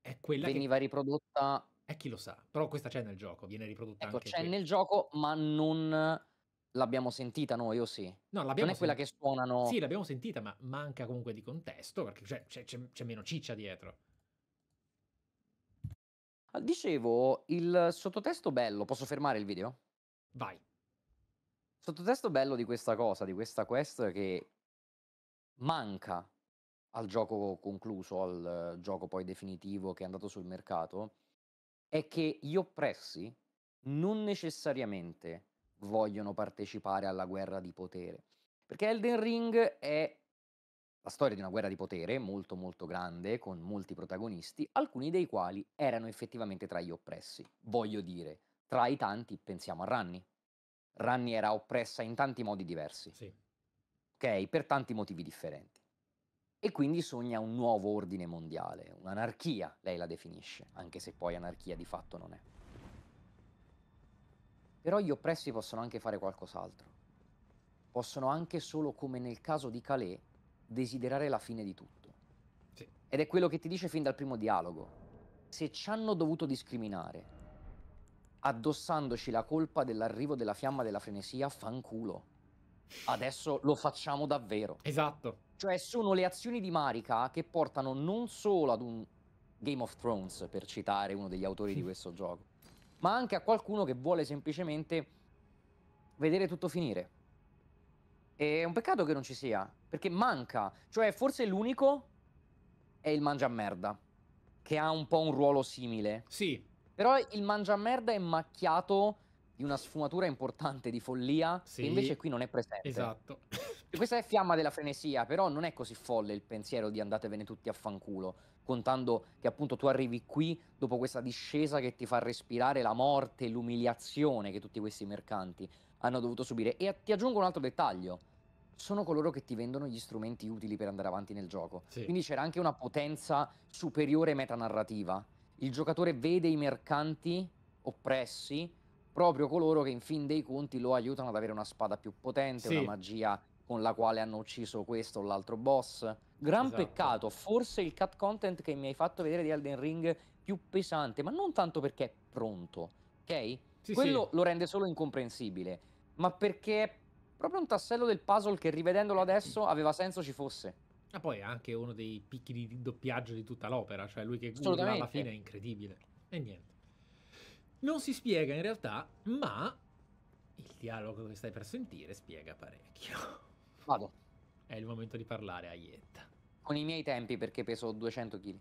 è quella veniva che... riprodotta... E eh, chi lo sa, però questa c'è nel gioco, viene riprodotta ecco, anche c'è qui. nel gioco, ma non l'abbiamo sentita noi, o sì? No, l'abbiamo non è quella sent... che suonano... Sì, l'abbiamo sentita, ma manca comunque di contesto, perché cioè, c'è, c'è, c'è meno ciccia dietro. Ah, dicevo, il sottotesto bello, posso fermare il video? Vai. Sottotesto bello di questa cosa, di questa quest che manca al gioco concluso, al gioco poi definitivo che è andato sul mercato, è che gli oppressi non necessariamente vogliono partecipare alla guerra di potere. Perché Elden Ring è la storia di una guerra di potere molto molto grande, con molti protagonisti, alcuni dei quali erano effettivamente tra gli oppressi. Voglio dire, tra i tanti pensiamo a Ranni. Ranni era oppressa in tanti modi diversi. Sì. Ok? Per tanti motivi differenti. E quindi sogna un nuovo ordine mondiale, un'anarchia, lei la definisce, anche se poi anarchia di fatto non è. Però gli oppressi possono anche fare qualcos'altro. Possono anche solo come nel caso di Calais desiderare la fine di tutto. Sì. Ed è quello che ti dice fin dal primo dialogo. Se ci hanno dovuto discriminare, addossandoci la colpa dell'arrivo della fiamma della frenesia, fanculo. Adesso lo facciamo davvero. Esatto. Cioè sono le azioni di Marika che portano non solo ad un Game of Thrones, per citare uno degli autori di <laughs> questo gioco, ma anche a qualcuno che vuole semplicemente vedere tutto finire. È un peccato che non ci sia, perché manca. Cioè, forse l'unico è il mangiamerda, che ha un po' un ruolo simile. Sì. Però il mangiamerda è macchiato di una sfumatura importante di follia, sì. che invece qui non è presente. Esatto. E questa è fiamma della frenesia, però non è così folle il pensiero di andatevene tutti a fanculo, contando che appunto tu arrivi qui dopo questa discesa che ti fa respirare la morte, l'umiliazione che tutti questi mercanti hanno dovuto subire. E ti aggiungo un altro dettaglio. Sono coloro che ti vendono gli strumenti utili per andare avanti nel gioco. Sì. Quindi c'era anche una potenza superiore metanarrativa. Il giocatore vede i mercanti oppressi, proprio coloro che in fin dei conti lo aiutano ad avere una spada più potente, sì. una magia con la quale hanno ucciso questo o l'altro boss. Gran esatto. peccato, forse il cut content che mi hai fatto vedere di Elden Ring più pesante, ma non tanto perché è pronto, ok? Sì, Quello sì. lo rende solo incomprensibile ma perché è proprio un tassello del puzzle che rivedendolo adesso aveva senso ci fosse. Ma ah, poi è anche uno dei picchi di doppiaggio di tutta l'opera, cioè lui che guarda alla fine è incredibile. E niente. Non si spiega in realtà, ma il dialogo che stai per sentire spiega parecchio. <laughs> Vado. È il momento di parlare a Ietta. Con i miei tempi perché peso 200 kg.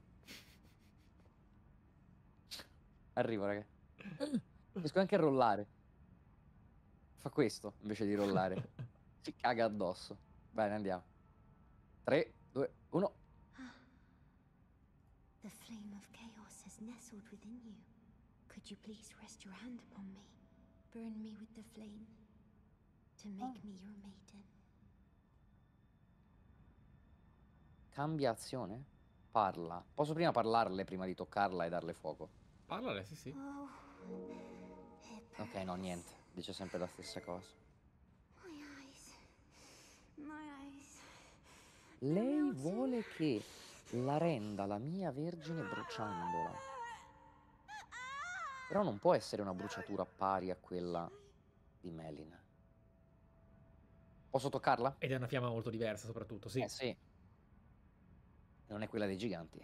Arrivo, raga. <laughs> Riesco anche a rollare. Fa questo invece di rollare. <laughs> si caga addosso. Bene, andiamo. 3, 2, 1. The flame of chaos has nestled within you. Could you please rest your hand upon me? Burn me with the flame to make oh. me your maiden. Cambia azione? Parla. Posso prima parlarle prima di toccarla e darle fuoco? Parlale, sì, sì. Oh, ok, no, niente. Dice sempre la stessa cosa. Lei vuole che la renda la mia vergine bruciandola. Però non può essere una bruciatura pari a quella di Melina. Posso toccarla? Ed è una fiamma molto diversa soprattutto, sì. Eh sì. Non è quella dei giganti.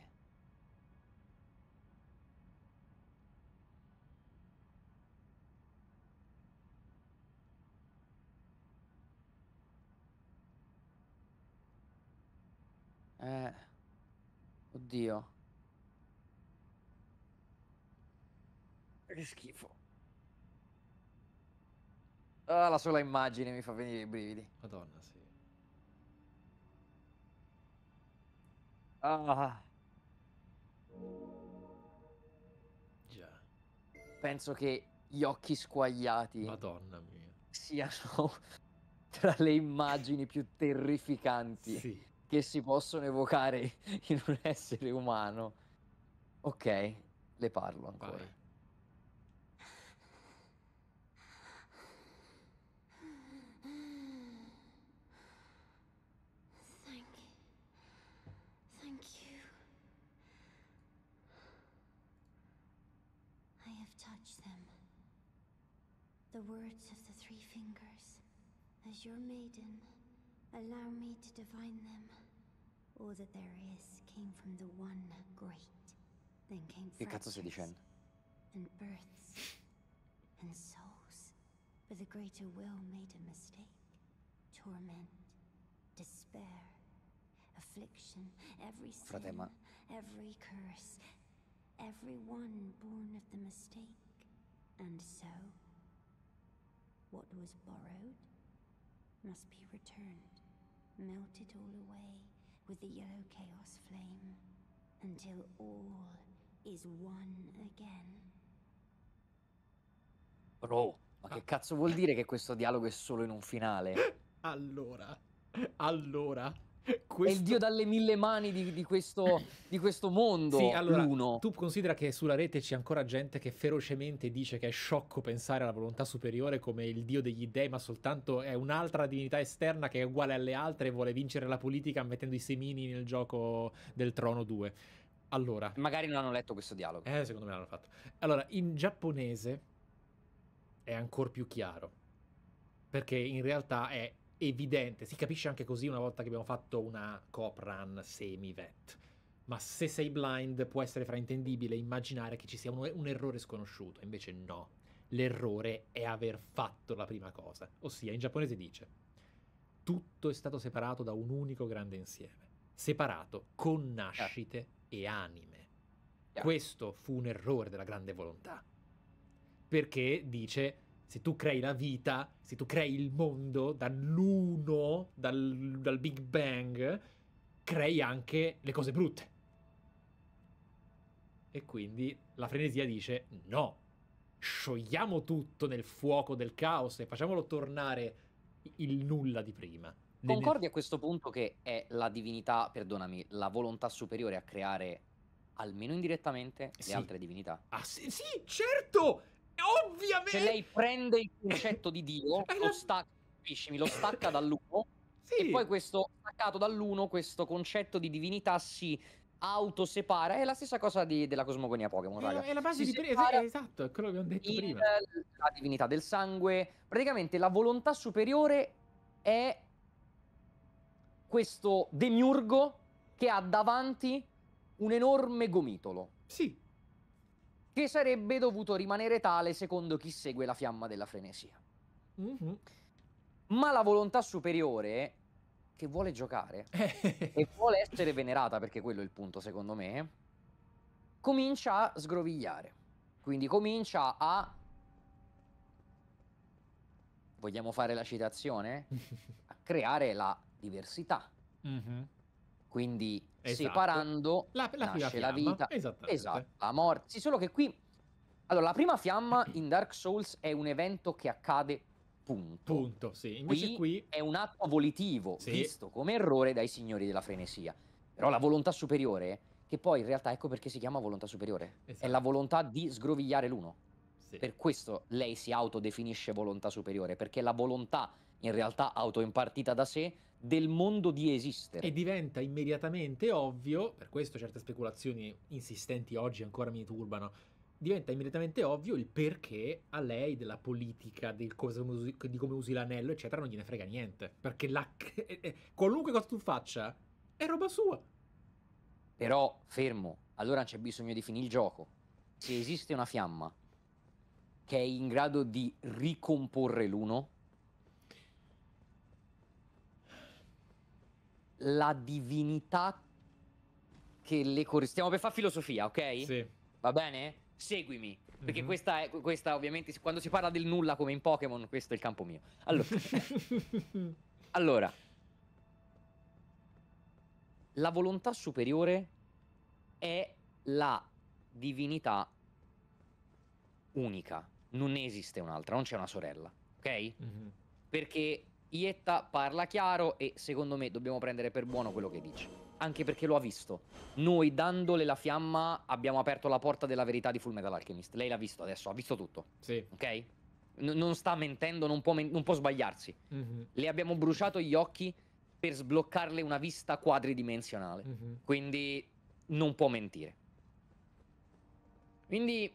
Eh. Oddio. Che schifo. Ah, la sola immagine mi fa venire i brividi. Madonna, sì. Ah. Già. Penso che gli occhi squagliati. Madonna mia. Siano tra le immagini più terrificanti. Sì che si possono evocare <laughs> in un essere umano. Ok, le parlo ancora. Vai. the words of the three fingers as your maiden. Allow me to divine them. All that there is came from the one great. Then came che And births and souls. But the greater will made a mistake. Torment, despair, affliction, every sin, every curse, every one born of the mistake. And so, what was borrowed must be returned. melt it all away with the yellow chaos flame until all is one again. Bro, ma che cazzo vuol dire che questo dialogo è solo in un finale? <laughs> allora, allora, questo... è il dio dalle mille mani di, di, questo, di questo, mondo. Sì, allora, l'uno. tu considera che sulla rete c'è ancora gente che ferocemente dice che è sciocco pensare alla volontà superiore come il dio degli dei, ma soltanto è un'altra divinità esterna che è uguale alle altre e vuole vincere la politica mettendo i semini nel gioco del Trono 2. Allora, magari non hanno letto questo dialogo. Eh, secondo me l'hanno fatto. Allora, in giapponese è ancora più chiaro. Perché in realtà è evidente. Si capisce anche così una volta che abbiamo fatto una cop run semi-vet. Ma se sei blind può essere fraintendibile immaginare che ci sia un, un errore sconosciuto, invece no. L'errore è aver fatto la prima cosa, ossia in giapponese dice tutto è stato separato da un unico grande insieme, separato con nascite e anime. Questo fu un errore della grande volontà. Perché dice se tu crei la vita, se tu crei il mondo dall'uno, dal, dal Big Bang, crei anche le cose brutte. E quindi la frenesia dice no, sciogliamo tutto nel fuoco del caos e facciamolo tornare il nulla di prima. Concordi a questo punto che è la divinità, perdonami, la volontà superiore a creare almeno indirettamente le sì. altre divinità? Ah sì, sì certo! Ovviamente! Cioè lei prende il concetto di Dio, <laughs> lo stacca, lo stacca dall'uno, sì. e poi questo staccato dall'uno, questo concetto di divinità si autosepara. È la stessa cosa di, della cosmogonia Pokémon, raga. È la base si di prima, esatto, è quello che abbiamo detto il, prima. La divinità del sangue, praticamente la volontà superiore è questo demiurgo che ha davanti un enorme gomitolo. Sì che sarebbe dovuto rimanere tale secondo chi segue la fiamma della frenesia. Mm-hmm. Ma la volontà superiore, che vuole giocare <laughs> e vuole essere venerata, perché quello è il punto secondo me, comincia a sgrovigliare. Quindi comincia a... Vogliamo fare la citazione? <laughs> A creare la diversità. Mm-hmm. Quindi esatto. separando la, la nasce la vita, esatto, la morte. Sì, solo che qui allora, la prima fiamma in Dark Souls è un evento che accade punto. Punto, sì. Invece qui, qui... è un atto volitivo, sì. visto come errore dai signori della frenesia. Però la volontà superiore, che poi in realtà ecco perché si chiama volontà superiore, esatto. è la esatto. volontà di sgrovigliare l'uno. Sì. Per questo lei si autodefinisce volontà superiore, perché la volontà in realtà autoimpartita da sé del mondo di esistere. E diventa immediatamente ovvio, per questo certe speculazioni insistenti oggi ancora mi turbano, diventa immediatamente ovvio il perché a lei della politica, del usi, di come usi l'anello, eccetera, non gliene frega niente. Perché la, <laughs> eh, eh, qualunque cosa tu faccia è roba sua. Però, fermo, allora c'è bisogno di finire il gioco. Se esiste una fiamma che è in grado di ricomporre l'uno, la divinità che le corrisponde. Stiamo per fare filosofia, ok? Sì. Va bene? Seguimi. Perché mm-hmm. questa, è, questa, ovviamente, quando si parla del nulla come in Pokémon, questo è il campo mio. Allora, <laughs> allora la volontà superiore è la divinità unica. Non ne esiste un'altra, non c'è una sorella, ok? Mm-hmm. Perché Ietta parla chiaro e secondo me dobbiamo prendere per buono quello che dice. Anche perché lo ha visto. Noi dandole la fiamma abbiamo aperto la porta della verità di Fullmetal Alchemist. Lei l'ha visto adesso, ha visto tutto. Sì. Ok? N non sta mentendo, non può, men non può sbagliarsi. Mm -hmm. Le abbiamo bruciato gli occhi per sbloccarle una vista quadridimensionale. Mm -hmm. Quindi non può mentire. Quindi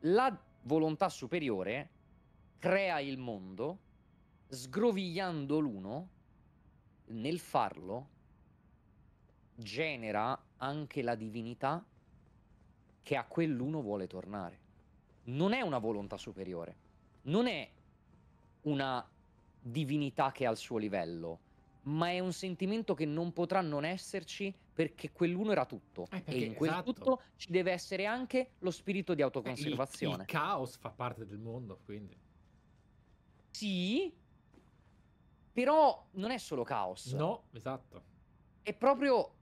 la volontà superiore crea il mondo, sgrovigliando l'uno, nel farlo genera anche la divinità che a quell'uno vuole tornare. Non è una volontà superiore, non è una divinità che è al suo livello, ma è un sentimento che non potrà non esserci perché quell'uno era tutto. Eh, e in quel esatto. tutto ci deve essere anche lo spirito di eh, autoconservazione. il, il, caos fa parte del mondo, quindi. Sì, però non è solo caos. No, esatto. È proprio...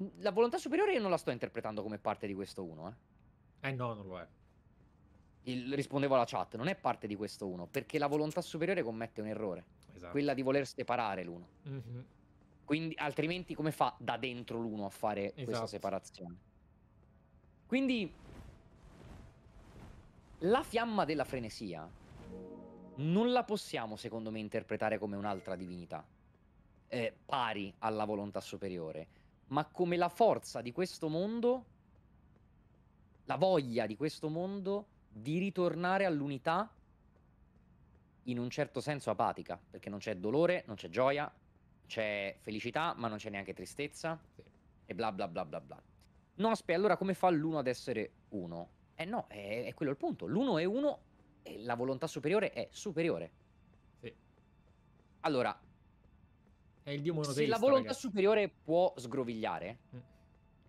Mm, la volontà superiore io non la sto interpretando come parte di questo uno, eh. Eh no, non lo è. Il, rispondevo alla chat, non è parte di questo uno, perché la volontà superiore commette un errore. Esatto. Quella di voler separare l'uno. Mm -hmm. Quindi, altrimenti come fa da dentro l'uno a fare esatto. questa separazione? Quindi, la fiamma della frenesia non la possiamo, secondo me, interpretare come un'altra divinità, eh, pari alla volontà superiore, ma come la forza di questo mondo, la voglia di questo mondo di ritornare all'unità in un certo senso apatica, perché non c'è dolore, non c'è gioia, c'è felicità, ma non c'è neanche tristezza, sì. e bla bla bla bla bla. No, aspetta, allora come fa l'uno ad essere uno? Eh no, è, è quello il punto. L'uno è uno la volontà superiore è superiore. Sì. Allora, è il dio monoteista. Se la volontà ragazzi. superiore può sgrovigliare, mm.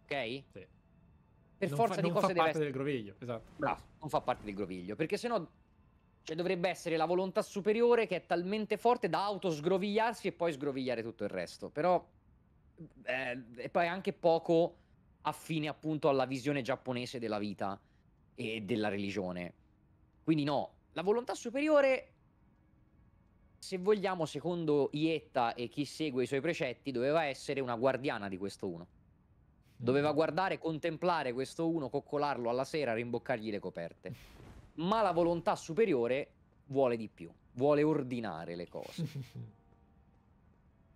ok? Sì. Per non forza fa, di cose deve Non fa parte del groviglio, esatto. No, non fa parte del groviglio, perché sennò cioè dovrebbe essere la volontà superiore che è talmente forte da autosgrovigliarsi e poi sgrovigliare tutto il resto. Però eh, e poi anche poco affine appunto alla visione giapponese della vita e della religione. Quindi no, la volontà superiore, se vogliamo, secondo Ietta e chi segue i suoi precetti, doveva essere una guardiana di questo uno. Doveva mm. guardare, contemplare questo uno, coccolarlo alla sera, rimboccargli le coperte. Ma la volontà superiore vuole di più, vuole ordinare le cose.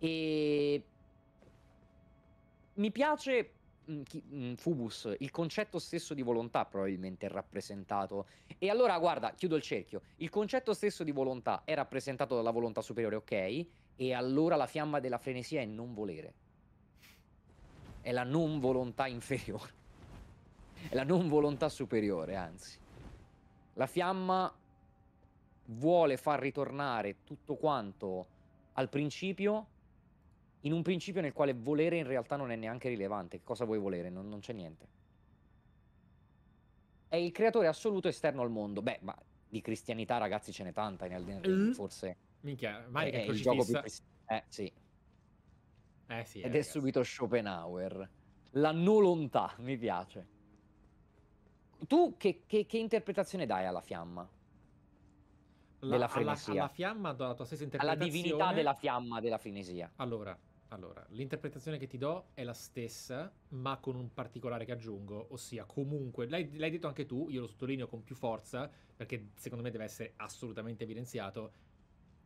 <laughs> e mi piace Mm, mm, Fubus, il concetto stesso di volontà probabilmente è rappresentato. E allora, guarda, chiudo il cerchio. Il concetto stesso di volontà è rappresentato dalla volontà superiore, ok? E allora la fiamma della frenesia è non volere. È la non volontà inferiore. È la non volontà superiore, anzi. La fiamma vuole far ritornare tutto quanto al principio in un principio nel quale volere in realtà non è neanche rilevante. Che cosa vuoi volere? Non, non c'è niente. È il creatore assoluto esterno al mondo. Beh, ma di cristianità, ragazzi, ce n'è tanta in Elden Ring, mm. forse. Minchia, vai è, è il gioco più cristiano. Eh, sì. Eh, sì. Eh, Ed eh, è subito Schopenhauer. La nolontà, mi piace. Tu che, che, che interpretazione dai alla fiamma? La, della frenesia. Alla, alla fiamma, dalla tua stessa interpretazione. Alla divinità della fiamma della frenesia. Allora, allora, l'interpretazione che ti do è la stessa, ma con un particolare che aggiungo, ossia comunque, l'hai, l'hai detto anche tu, io lo sottolineo con più forza, perché secondo me deve essere assolutamente evidenziato,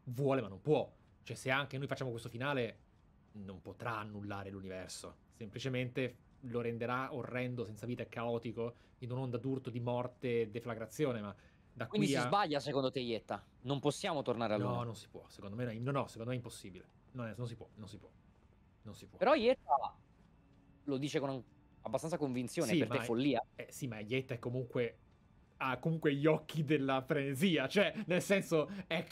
vuole ma non può. Cioè se anche noi facciamo questo finale, non potrà annullare l'universo, semplicemente lo renderà orrendo, senza vita e caotico, in un'onda d'urto di morte e deflagrazione, ma da Quindi qui a... si sbaglia secondo te Ietta? Non possiamo tornare all'una? No, non si può, secondo me, no, no, secondo me è impossibile, non, è, non si può, non si può. Non si può. Però Ietta lo dice con abbastanza convinzione, sì, per te follia. Eh, sì, ma Ietta è comunque ha comunque gli occhi della frenesia, cioè, nel senso, è,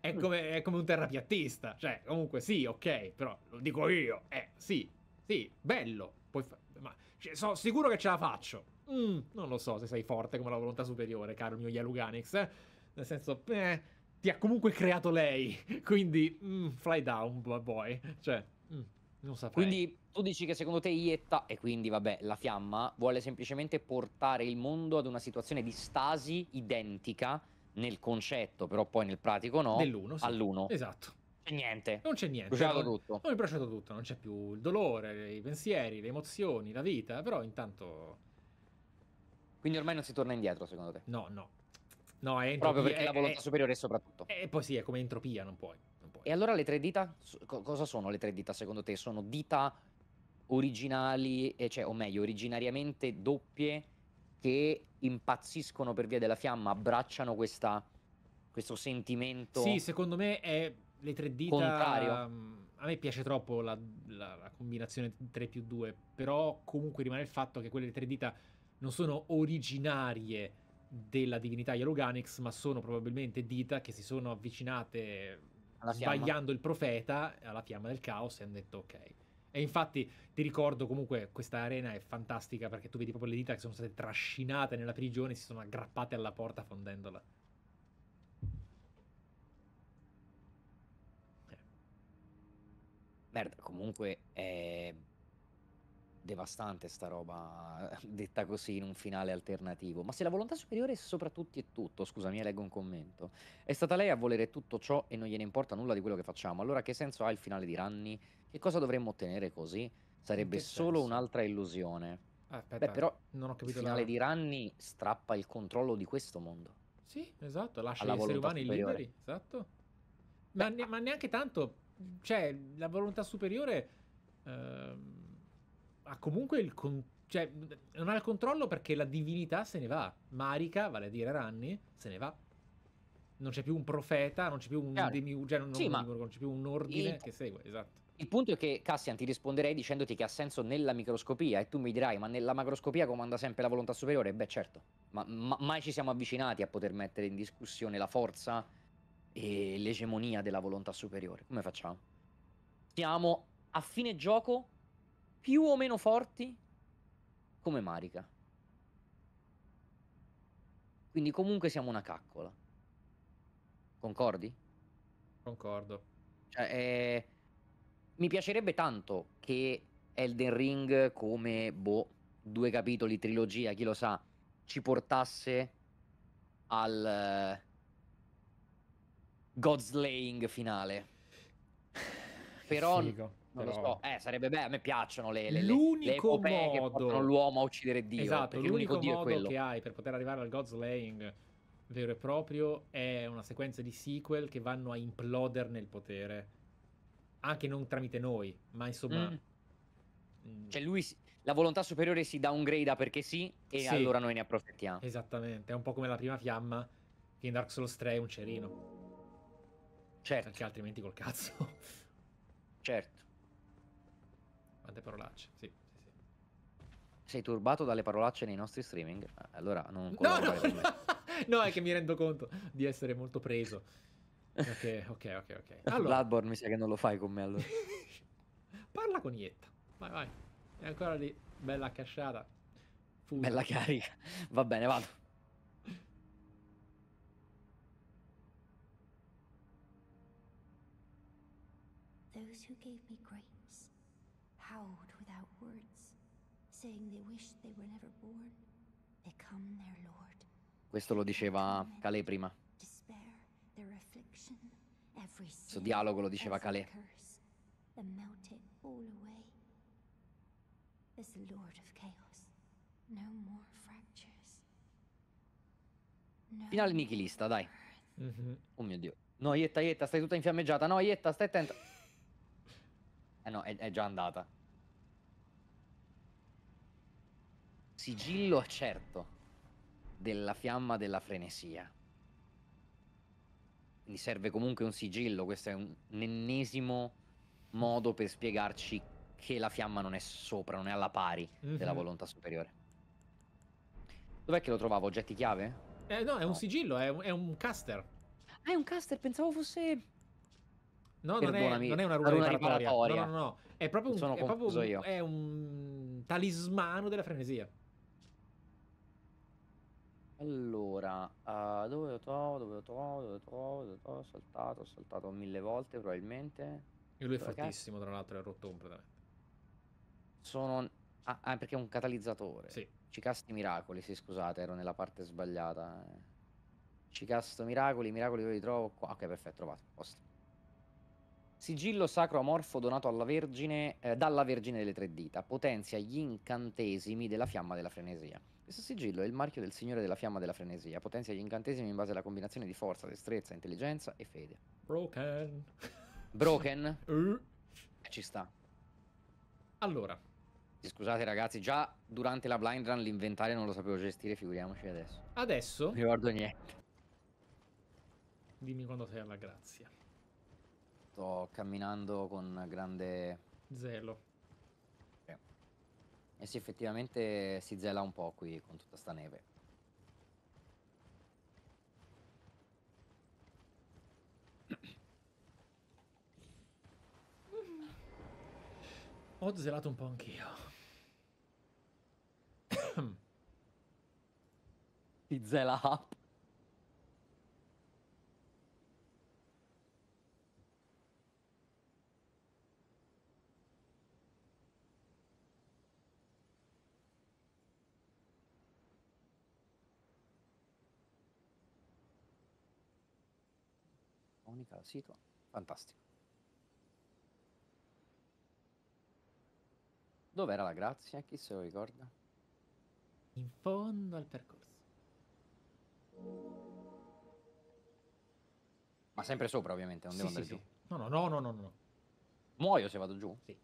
è, mm. come, è, come, un terrapiattista, cioè, comunque sì, ok, però lo dico io, eh, sì, sì, bello, fa- ma cioè, sono sicuro che ce la faccio. Mm, non lo so se sei forte come la volontà superiore, caro mio Yaluganix, eh? nel senso, eh, ti ha comunque creato lei, <laughs> quindi, mm, fly down, boy, cioè... Mm. Non saprei. Quindi tu dici che secondo te Ietta, e quindi vabbè, la fiamma, vuole semplicemente portare il mondo ad una situazione di stasi identica nel concetto, però poi nel pratico no, Dell'uno, sì. all'uno. Esatto. niente. Non c'è niente. Bruciato non, tutto. Non è bruciato tutto, non c'è più il dolore, i pensieri, le emozioni, la vita, però intanto... Quindi ormai non si torna indietro, secondo te? No, no. No, è entropia. Proprio perché è, la volontà è, superiore è soprattutto. E eh, poi sì, è come entropia, non puoi. E allora le tre dita, co cosa sono le tre dita secondo te? Sono dita originali, cioè, o meglio, originariamente doppie che impazziscono per via della fiamma, abbracciano questa, questo sentimento. Sì, secondo me è le tre dita. Contrario. Mm, a me piace troppo la, la, la combinazione 3 più 2, però comunque rimane il fatto che quelle tre dita non sono originarie della divinità Yellow ma sono probabilmente dita che si sono avvicinate sbagliando il profeta alla fiamma del caos e hanno detto ok. E infatti ti ricordo comunque questa arena è fantastica perché tu vedi proprio le dita che sono state trascinate nella prigione e si sono aggrappate alla porta fondendola. Eh. Merda, comunque è... Eh devastante sta roba eh, detta così in un finale alternativo, ma se la volontà superiore soprattutto è tutto, scusami, eh, leggo un commento, è stata lei a volere tutto ciò e non gliene importa nulla di quello che facciamo, allora che senso ha il finale di Ranni? Che cosa dovremmo ottenere così? Sarebbe solo un'altra illusione. aspetta, Beh, però non ho capito il finale la... di Ranni strappa il controllo di questo mondo. Sì, esatto, lascia gli esseri umani superiore. liberi, esatto. Ma, Beh, ne, ma, neanche tanto, cioè la volontà superiore... Ehm ha comunque il... Con- cioè, non ha il controllo perché la divinità se ne va. Marica, vale a dire Ranni, se ne va. Non c'è più un profeta, non c'è più un, demiu- cioè non, sì, non, non c'è più un ordine il... che segue, esatto. Il punto è che, Cassian, ti risponderei dicendoti che ha senso nella microscopia e tu mi dirai, ma nella macroscopia comanda sempre la volontà superiore? Beh, certo, ma, ma mai ci siamo avvicinati a poter mettere in discussione la forza e l'egemonia della volontà superiore. Come facciamo? Siamo a fine gioco più o meno forti come Marika. Quindi comunque siamo una caccola. Concordi? Concordo. Cioè, eh, mi piacerebbe tanto che Elden Ring, come boh, due capitoli, trilogia, chi lo sa, ci portasse al uh, eh, Godslaying finale. Però Figo. Non però... lo so. Eh, sarebbe bello, a me piacciono le, le, l'unico le, modo... che l'uomo a uccidere Dio. Esatto, l'unico, l'unico modo che hai per poter arrivare al God Slaying vero e proprio è una sequenza di sequel che vanno a imploder nel potere. Anche non tramite noi, ma insomma... Mm. mm. Cioè lui, la volontà superiore si downgrada perché sì, e sì. allora noi ne approfittiamo. Esattamente, è un po' come la prima fiamma, che in Dark Souls 3 è un cerino. Certo. Perché altrimenti col cazzo. Certo tante parolacce. Sì, sì, sì. Sei turbato dalle parolacce nei nostri streaming? Eh, allora non no, no, <laughs> no. è che mi rendo conto di essere molto preso. Ok, ok, ok, ok. Allora, Bloodborne mi sa che non lo fai con me allora. <laughs> Parla con Ietta. Vai, vai. È ancora lì, bella casciata. Fuso. Bella carica. Va bene, vado. Those who gave me howled without words, saying they wished they were never born. They their lord. Questo lo diceva Calais prima. Questo dialogo lo diceva Calais. Curse, they Finale nichilista, dai. Mm -hmm. Oh mio dio. No, Ietta, Ietta, stai tutta infiammeggiata. No, Ietta, stai attenta. <laughs> Eh no, è, è già andata. sigillo certo della fiamma della frenesia. Mi serve comunque un sigillo, questo è un, ennesimo modo per spiegarci che la fiamma non è sopra, non è alla pari mm-hmm. della volontà superiore. Dov'è che lo trovavo? Oggetti chiave? Eh, no, è no. un sigillo, è, è, un caster. Ah, è un caster, pensavo fosse... No, non è, non è, una runa, runa riparatoria. riparatoria. No, no, no, È proprio, un, è proprio un, è un talismano della frenesia. Allora, uh, dove lo trovo, dove lo trovo, dove lo trovo, dove lo trovo, ho saltato, ho saltato mille volte probabilmente. E lui è Perché? fortissimo, tra l'altro è rotto completamente. Sono... Ah, ah, perché è un catalizzatore. Sì. Ci casti miracoli, sì, scusate, ero nella parte sbagliata. Eh. Ci casto miracoli, miracoli dove li trovo? Qua. Ok, perfetto, trovato, posto. Sigillo sacro amorfo donato alla Vergine, eh, dalla Vergine delle Tre Dita. Potenzia gli incantesimi della fiamma della frenesia. Questo sigillo è il marchio del Signore della Fiamma della Frenesia. Potenzia gli incantesimi in base alla combinazione di forza, destrezza, intelligenza e fede. Broken. Broken? uh. <laughs> Ci sta. Allora. Scusate ragazzi, già durante la blind run l'inventario non lo sapevo gestire, figuriamoci adesso. Adesso? Non ricordo niente. Dimmi quando sei alla grazia. Sto camminando con grande... Zelo. E eh sì, effettivamente si zela un po' qui con tutta sta neve. Ho zelato un po' anch'io. Ti zela up. unica sito, fantastico. Dov'era la grazia? Chi se lo ricorda? In fondo al percorso. Ma sempre sopra, ovviamente, non sì, devo andare sì, giù. Sì. No, no, no, no, no, no. Muoio se vado giù? Sì.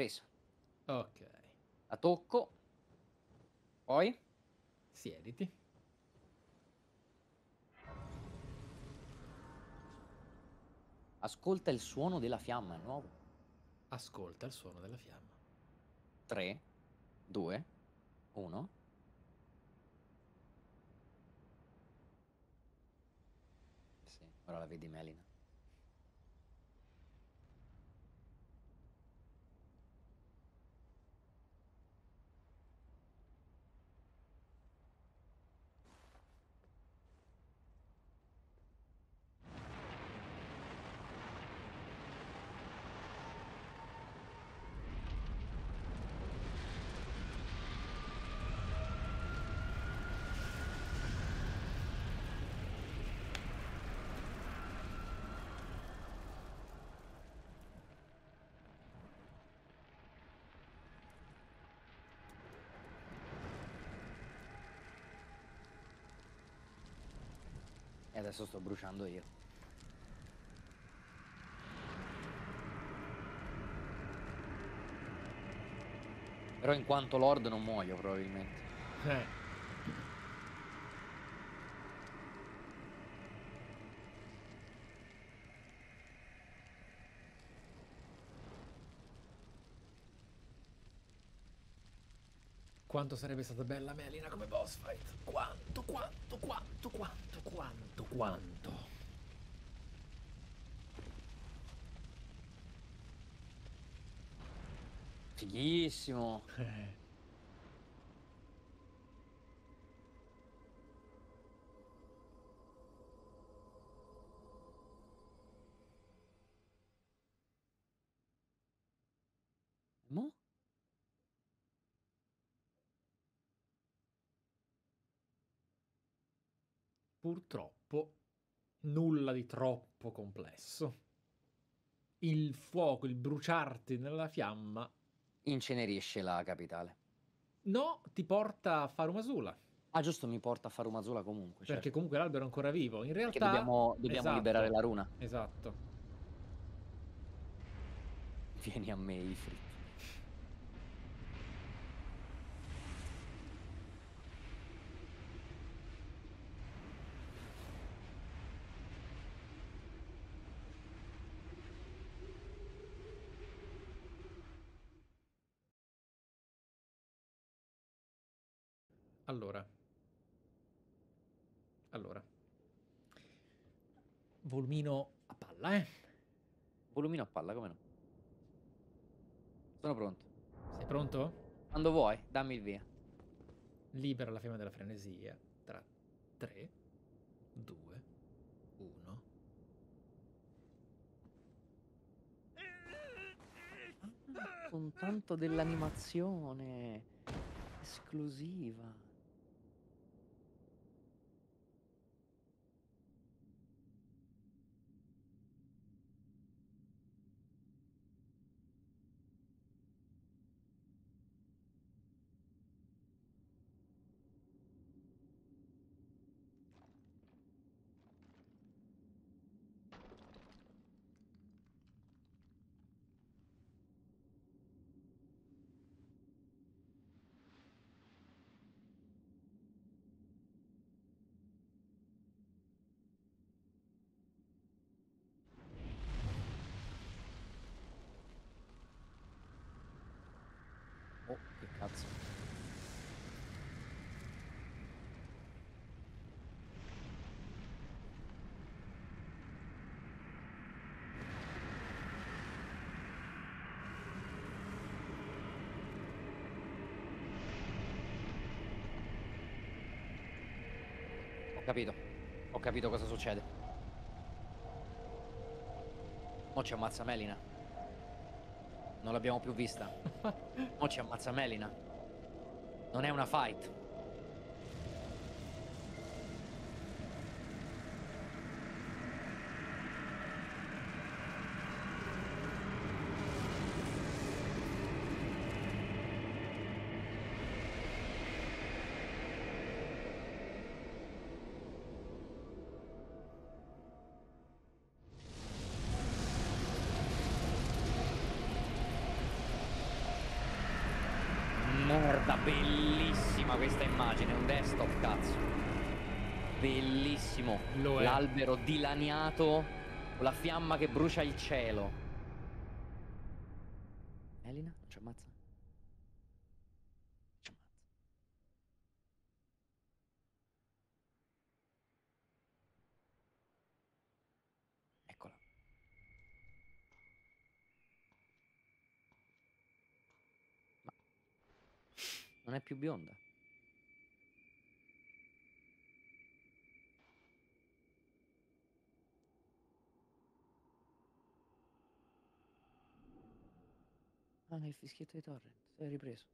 preso. Ok. La tocco. Poi? Siediti. Ascolta il suono della fiamma, è nuovo. Ascolta il suono della fiamma. 3, 2, 1. Sì, ora la vedi Melina. E adesso sto bruciando io. Però in quanto Lord non muoio probabilmente. Eh. Quanto sarebbe stata bella Melina come boss fight? Quanto, quanto, quanto, quanto, quanto quanto. Fighissimo. Eh. Purtroppo troppo, nulla di troppo complesso. Il fuoco, il bruciarti nella fiamma... Incenerisce la capitale. No, ti porta a Farumazula. Ah, giusto, mi porta a Farumazula comunque. Perché certo. comunque l'albero è ancora vivo. In realtà... Perché dobbiamo, dobbiamo esatto. liberare la runa. Esatto. Vieni a me, Ifrit. Allora. Allora. Volumino a palla, eh? Volumino a palla, come no? Sono pronto. Sei pronto? Quando vuoi, dammi il via. Libera la fiamma della frenesia tra 3, 2, 1. Con tanto dell'animazione esclusiva. Ho capito. Ho capito cosa succede. Mo ci ammazza Melina. Non l'abbiamo più vista. <laughs> Mo ci ammazza Melina. Non è una fight. vediamo l'albero dilaniato con la fiamma che brucia il cielo. Elina, non ci ammazza? Non ci ammazza. Eccola. Ma non è più bionda. non hai fischietto i torrent, sei ripreso.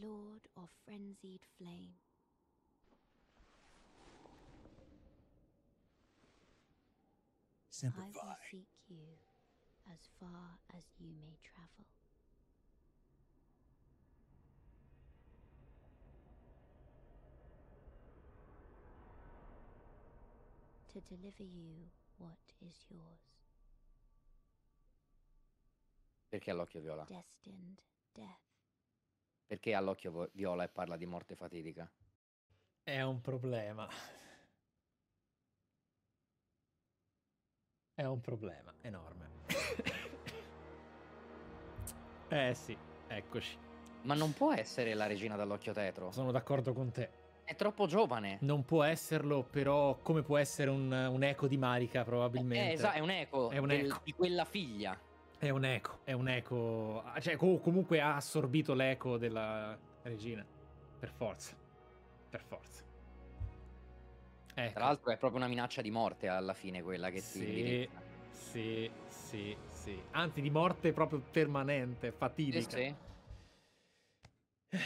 Lord of Frenzied Flame. Simplify. I will seek you as far as you may travel. To deliver you what is yours. Perché ha l'occhio viola? Perché ha l'occhio viola e parla di morte fatidica? È un problema. È un problema enorme. <coughs> eh sì, eccoci. Ma non può essere la regina dall'occhio tetro. Sono d'accordo con te. È troppo giovane. Non può esserlo, però come può essere un, un eco di Marica eh, probabilmente. Eh, esatto, è un eco. È un del, eco. Di quella figlia. È un eco, è un eco, ah, cioè comunque ha assorbito l'eco della regina, per forza, per forza. Ecco. Tra l'altro è proprio una minaccia di morte alla fine quella che sì, ti indirizza. Sì, sì, sì. Anzi, di morte proprio permanente, fatidica. Sì, sì.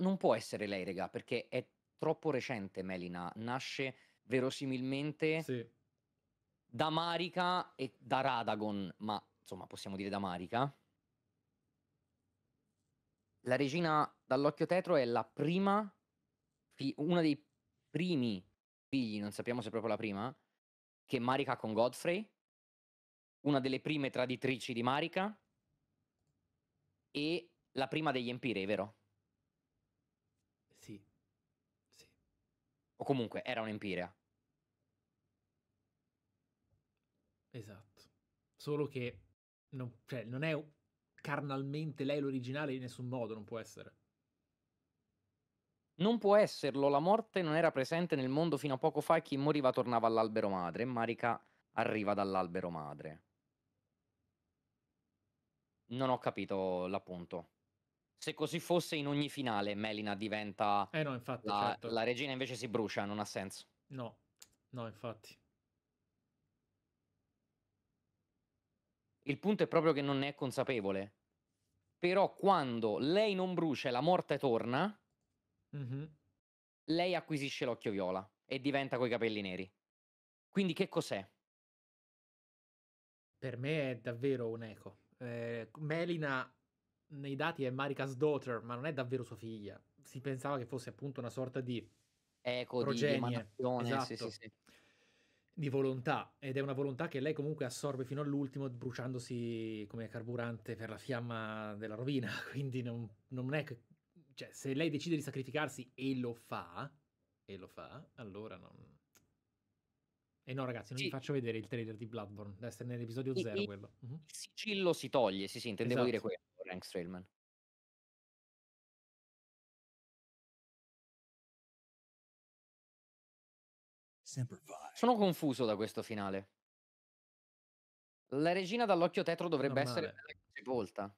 non può essere lei, regà, perché è troppo recente Melina. Nasce verosimilmente sì da Marika e da Radagon, ma insomma possiamo dire da Marika. La regina dall'occhio tetro è la prima, fi- una dei primi figli, non sappiamo se è proprio la prima, che Marika ha con Godfrey, una delle prime traditrici di Marika e la prima degli Empirei, vero? Sì. sì. O comunque era un'Empirea. Esatto. Solo che non, cioè, non è carnalmente lei l'originale in nessun modo, non può essere. Non può esserlo, la morte non era presente nel mondo fino a poco fa e chi moriva tornava all'albero madre. Marika arriva dall'albero madre. Non ho capito l'appunto. Se così fosse in ogni finale Melina diventa eh no, infatti, la, certo. la regina invece si brucia, non ha senso. No, no, infatti. Il punto è proprio che non ne è consapevole. Però quando lei non brucia e la morte torna, mm-hmm. lei acquisisce l'occhio viola e diventa coi capelli neri. Quindi che cos'è? Per me è davvero un eco. Eh, Melina nei dati è Marika's daughter, ma non è davvero sua figlia. Si pensava che fosse appunto una sorta di eco progenie. di emanazione. Esatto. Sì, sì, sì di volontà ed è una volontà che lei comunque assorbe fino all'ultimo bruciandosi come carburante per la fiamma della rovina, <laughs> quindi non, non è che... Cioè, se lei decide di sacrificarsi e lo fa, e lo fa, allora non... E no, ragazzi, non sì. vi faccio vedere il trailer di Bloodborne. Deve essere nell'episodio 0 quello. Uh-huh. Il sigillo si toglie, sì, sì, intendevo esatto. dire quello, Rank Strailman. Semper Fi. Sono confuso da questo finale. La regina dall'occhio tetro dovrebbe non essere sepolta.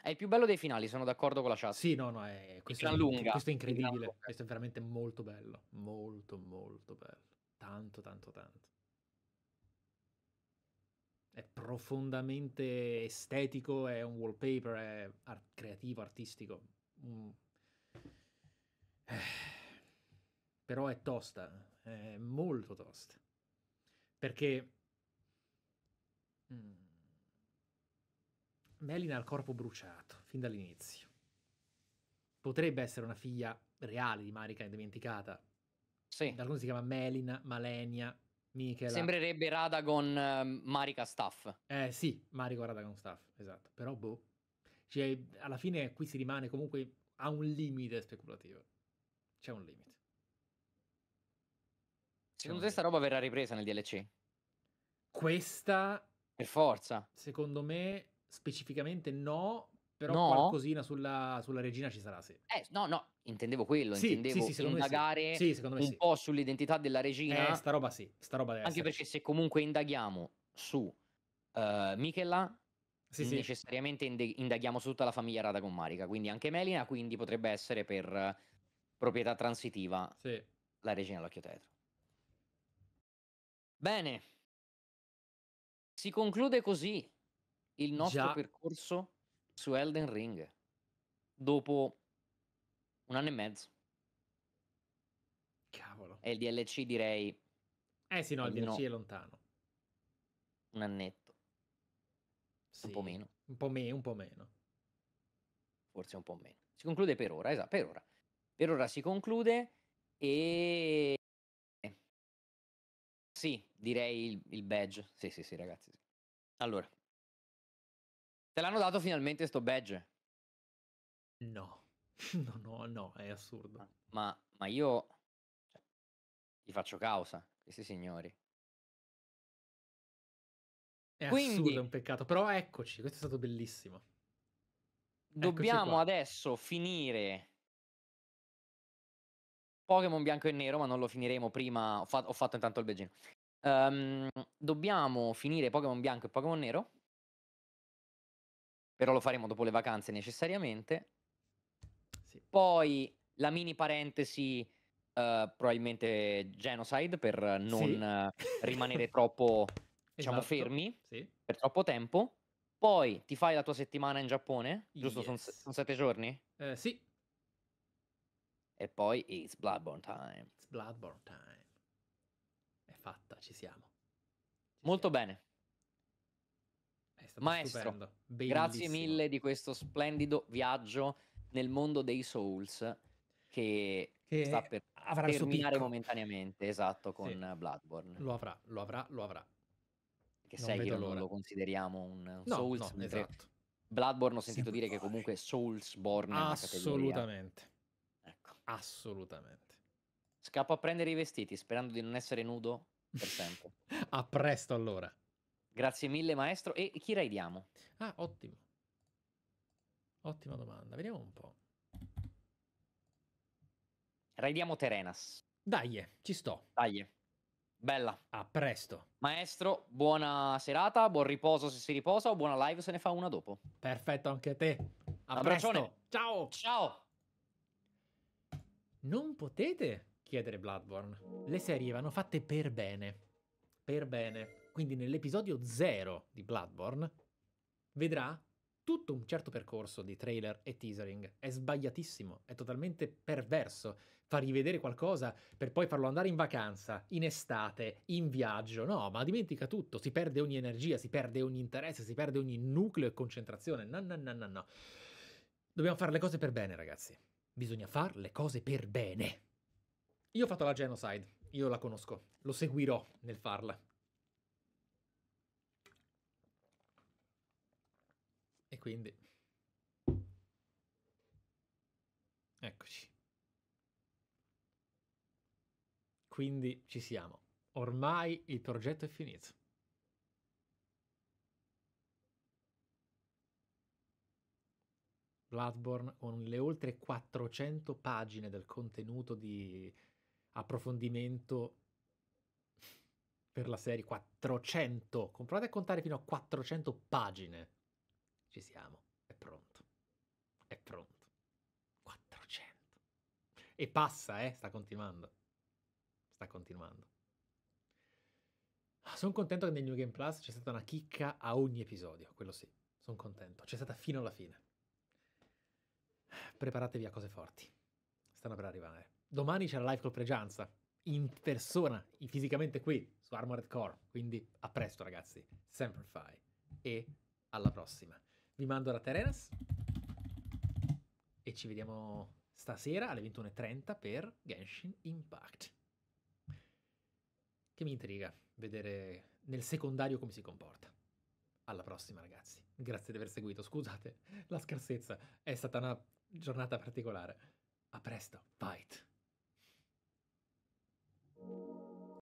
È il più bello dei finali, sono d'accordo con la chat. Sì, no, no, è, questo, è, lunga, questo è incredibile. Questo è veramente molto bello. Molto, molto bello. Tanto, tanto, tanto. È profondamente estetico, è un wallpaper, è art- creativo, artistico. Mm. Eh però è tosta, è molto tosta. Perché mm, Melina ha il corpo bruciato fin dall'inizio. Potrebbe essere una figlia reale di Marika dimenticata. Sì. Da si chiama Melina, Malenia, Michela. Sembrerebbe Radagon uh, Marika Staff. Eh sì, Mariko Radagon Staff, esatto. Però boh. Cioè, alla fine qui si rimane comunque a un limite speculativo. C'è un limite. Secondo cioè, te sta roba verrà ripresa nel DLC? Questa... Per forza. Secondo me, specificamente no, però no. qualcosina sulla, sulla, regina ci sarà, sì. Eh, no, no, intendevo quello, sì, intendevo sì, sì, indagare sì. Sì, un po' sull'identità della regina. Eh, sta roba sì, sta roba deve Anche perché se comunque indaghiamo su uh, Michela, necessariamente indaghiamo su tutta la famiglia Rada con Marica, quindi anche Melina, quindi potrebbe essere per proprietà transitiva la regina all'occhio tetro. Bene, si conclude così il nostro Già. percorso su Elden Ring dopo un anno e mezzo. Cavolo. E il DLC direi... Eh sì, no, il DLC è lontano. Un annetto. Sì, un po' meno. Un po, me- un po' meno. Forse un po' meno. Si conclude per ora, esatto, per ora. Per ora si conclude e sì, direi il, il badge. Sì, sì, sì, ragazzi. Sì. Allora, te l'hanno dato finalmente sto badge? No, <laughs> no, no, no, è assurdo. Ma, ma io cioè, gli faccio causa, questi signori. È Quindi, assurdo, è un peccato. Però eccoci, questo è stato bellissimo. Dobbiamo adesso finire Pokémon bianco e nero, ma non lo finiremo prima. Ho, fatto, ho fatto intanto il beggino. Um, dobbiamo finire Pokémon bianco e Pokémon nero. Però lo faremo dopo le vacanze necessariamente. Sì. Poi la mini parentesi, uh, probabilmente genocide, per non sì. rimanere <laughs> troppo diciamo, esatto. fermi sì. per troppo tempo. Poi ti fai la tua settimana in Giappone, giusto? Yes. Sono, sono sette giorni? Eh, sì, e poi It's Bloodborne Time. It's Bloodborne Time. È fatta, ci siamo. Ci Molto siamo. bene. Maestro, grazie mille di questo splendido viaggio nel mondo dei Souls che, che sta per avrà terminare momentaneamente, esatto, con sì. Bloodborne. Lo avrà, lo avrà, lo avrà. Che Sekiro non lo consideriamo un, un no, Souls, no, esatto. Bloodborne ho sentito sì, dire che comunque Soulsborne è una categoria. Assolutamente. Assolutamente. Scappo a prendere i vestiti sperando di non essere nudo per sempre. <laughs> a presto allora. Grazie mille maestro. E chi raidiamo? Ah, ottimo. Ottima domanda. Vediamo un po'. Raidiamo Terenas. Dai, eh, ci sto. Dai. Eh. Bella. A presto. Maestro, buona serata, buon riposo se si riposa o buona live se ne fa una dopo. Perfetto anche a te. A Abbraccione. presto. Ciao. Ciao non potete chiedere Bloodborne. Le serie vanno fatte per bene. Per bene. Quindi nell'episodio 0 di Bloodborne vedrà tutto un certo percorso di trailer e teasering. È sbagliatissimo, è totalmente perverso fargli rivedere qualcosa per poi farlo andare in vacanza, in estate, in viaggio. No, ma dimentica tutto, si perde ogni energia, si perde ogni interesse, si perde ogni nucleo e concentrazione. No, no, no, no, no. Dobbiamo fare le cose per bene, ragazzi bisogna fare le cose per bene. Io ho fatto la genocide, io la conosco, lo seguirò nel farla. E quindi... Eccoci. Quindi ci siamo. Ormai il progetto è finito. Bloodborne con le oltre 400 pagine del contenuto di approfondimento per la serie. 400! Comprate a contare fino a 400 pagine. Ci siamo. È pronto. È pronto. 400. E passa, eh? Sta continuando. Sta continuando. Ah, Sono contento che nel New Game Plus c'è stata una chicca a ogni episodio, quello sì. Sono contento. C'è stata fino alla fine preparatevi a cose forti. Stanno per arrivare. Domani c'è la live col Pregianza, in persona, fisicamente qui, su Armored Core. Quindi a presto ragazzi, sempre E alla prossima. Vi mando da Terenas e ci vediamo stasera alle 21.30 per Genshin Impact. Che mi intriga vedere nel secondario come si comporta. Alla prossima ragazzi, grazie di aver seguito, scusate la scarsezza, è stata una giornata particolare. A presto, fight!